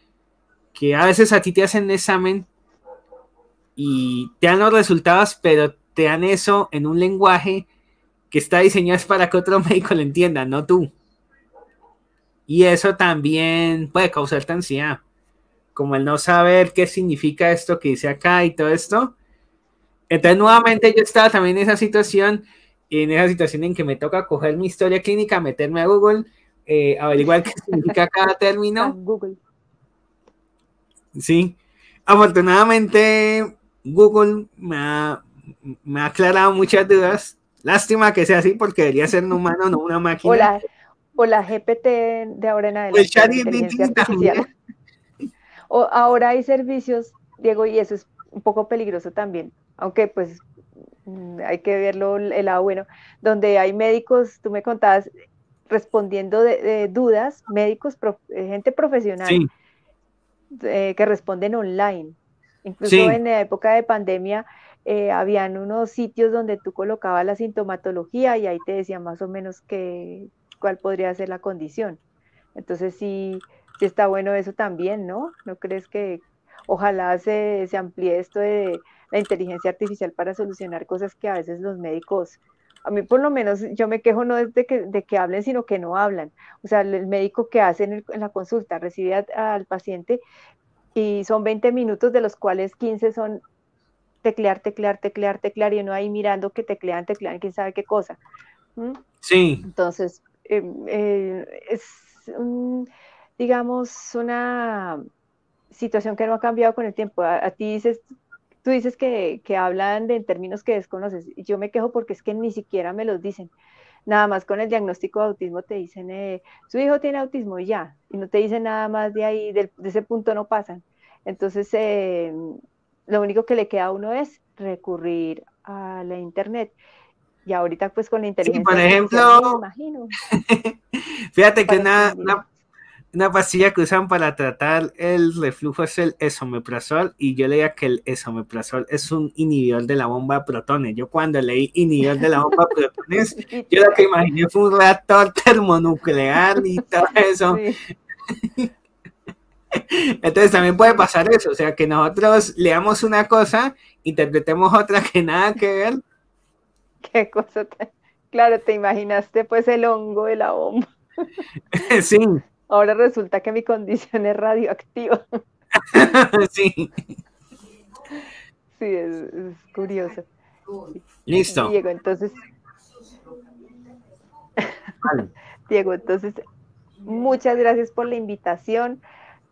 que a veces a ti te hacen examen y te dan los resultados, pero te dan eso en un lenguaje que está diseñado para que otro médico lo entienda, no tú. Y eso también puede causarte ansiedad, como el no saber qué significa esto que dice acá y todo esto, entonces, nuevamente yo estaba también en esa situación, en esa situación en que me toca coger mi historia clínica, meterme a Google, eh, averiguar qué significa cada término. Google. Sí. Afortunadamente, Google me ha, aclarado muchas dudas. Lástima que sea así porque debería ser un humano, no una máquina. Hola o la GPT de ahora en adelante. El chat O ahora hay servicios, Diego, y eso es un poco peligroso también, aunque pues mm, hay que verlo el lado bueno, donde hay médicos, tú me contabas, respondiendo de, dudas, médicos, eh, gente profesional eh, que responden online. Incluso en la época de pandemia eh, habían unos sitios donde tú colocabas la sintomatología y ahí te decía más o menos que, cuál podría ser la condición. Entonces sí, está bueno eso también, ¿no? ¿No crees que ojalá se, se amplíe esto de la inteligencia artificial para solucionar cosas que a veces los médicos a mí por lo menos yo me quejo no es de que, de que hablen, sino que no hablan. O sea, el médico que hace en, la consulta recibe al paciente y son 20 minutos de los cuales 15 son teclear, teclear, teclear, teclear y uno ahí mirando que teclean, teclean, quién sabe qué cosa. Sí. Entonces, eh, eh, es, digamos, una situación que no ha cambiado con el tiempo. a ti dices, tú dices que, que hablan de términos que desconoces. y Yo me quejo porque es que ni siquiera me los dicen. Nada más con el diagnóstico de autismo te dicen, eh, su hijo tiene autismo y ya, y no te dicen nada más de ahí, de, ese punto no pasan. Entonces, eh, lo único que le queda a uno es recurrir a la internet. Y ahorita pues con la inteligencia. Sí, por ejemplo, me imagino. fíjate que nada una pastilla que usan para tratar el reflujo es el esomeprazol y yo leía que el esomeprazol es un inhibidor de la bomba de protones. Yo cuando leí inhibidor de la bomba de protones, yo lo que imaginé fue un reactor termonuclear y todo eso. Entonces también puede pasar eso, o sea que nosotros leamos una cosa, interpretemos otra que nada que ver. Qué cosa, claro, te imaginaste pues el hongo de la bomba. sí, Ahora resulta que mi condición es radioactiva. sí. Sí, es, curioso. Listo. Diego, entonces. Diego, entonces, muchas gracias por la invitación.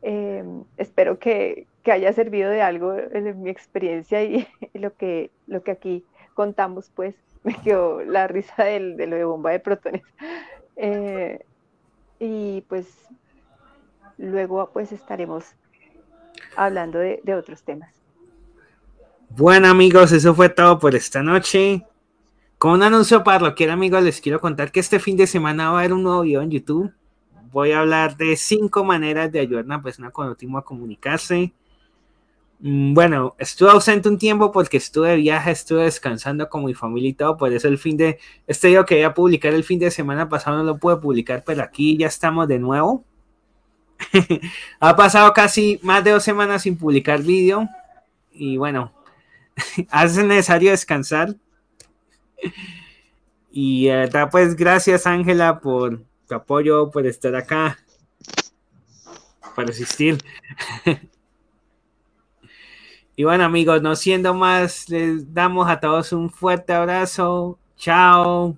Eh, espero que, haya servido de algo en mi experiencia y, lo, que, lo que aquí contamos, pues me quedó la risa de lo de bomba de protones. Eh, y pues luego pues estaremos hablando de, otros temas. Bueno amigos, eso fue todo por esta noche. Con un anuncio para lo que amigos, les quiero contar que este fin de semana va a haber un nuevo video en YouTube. Voy a hablar de cinco maneras de ayudar a una persona con autismo a comunicarse. Mm, bueno, estuve ausente un tiempo porque estuve de viaje, estuve descansando con mi familia y todo, por eso el fin de, este video que iba a publicar el fin de semana pasado no lo pude publicar, pero aquí ya estamos de nuevo. ha pasado casi más de dos semanas sin publicar video. y bueno, hace necesario descansar. Y pues gracias Ángela por tu apoyo, por estar acá, por asistir. Y bueno, amigos, no siendo más, les damos a todos un fuerte abrazo. Chao.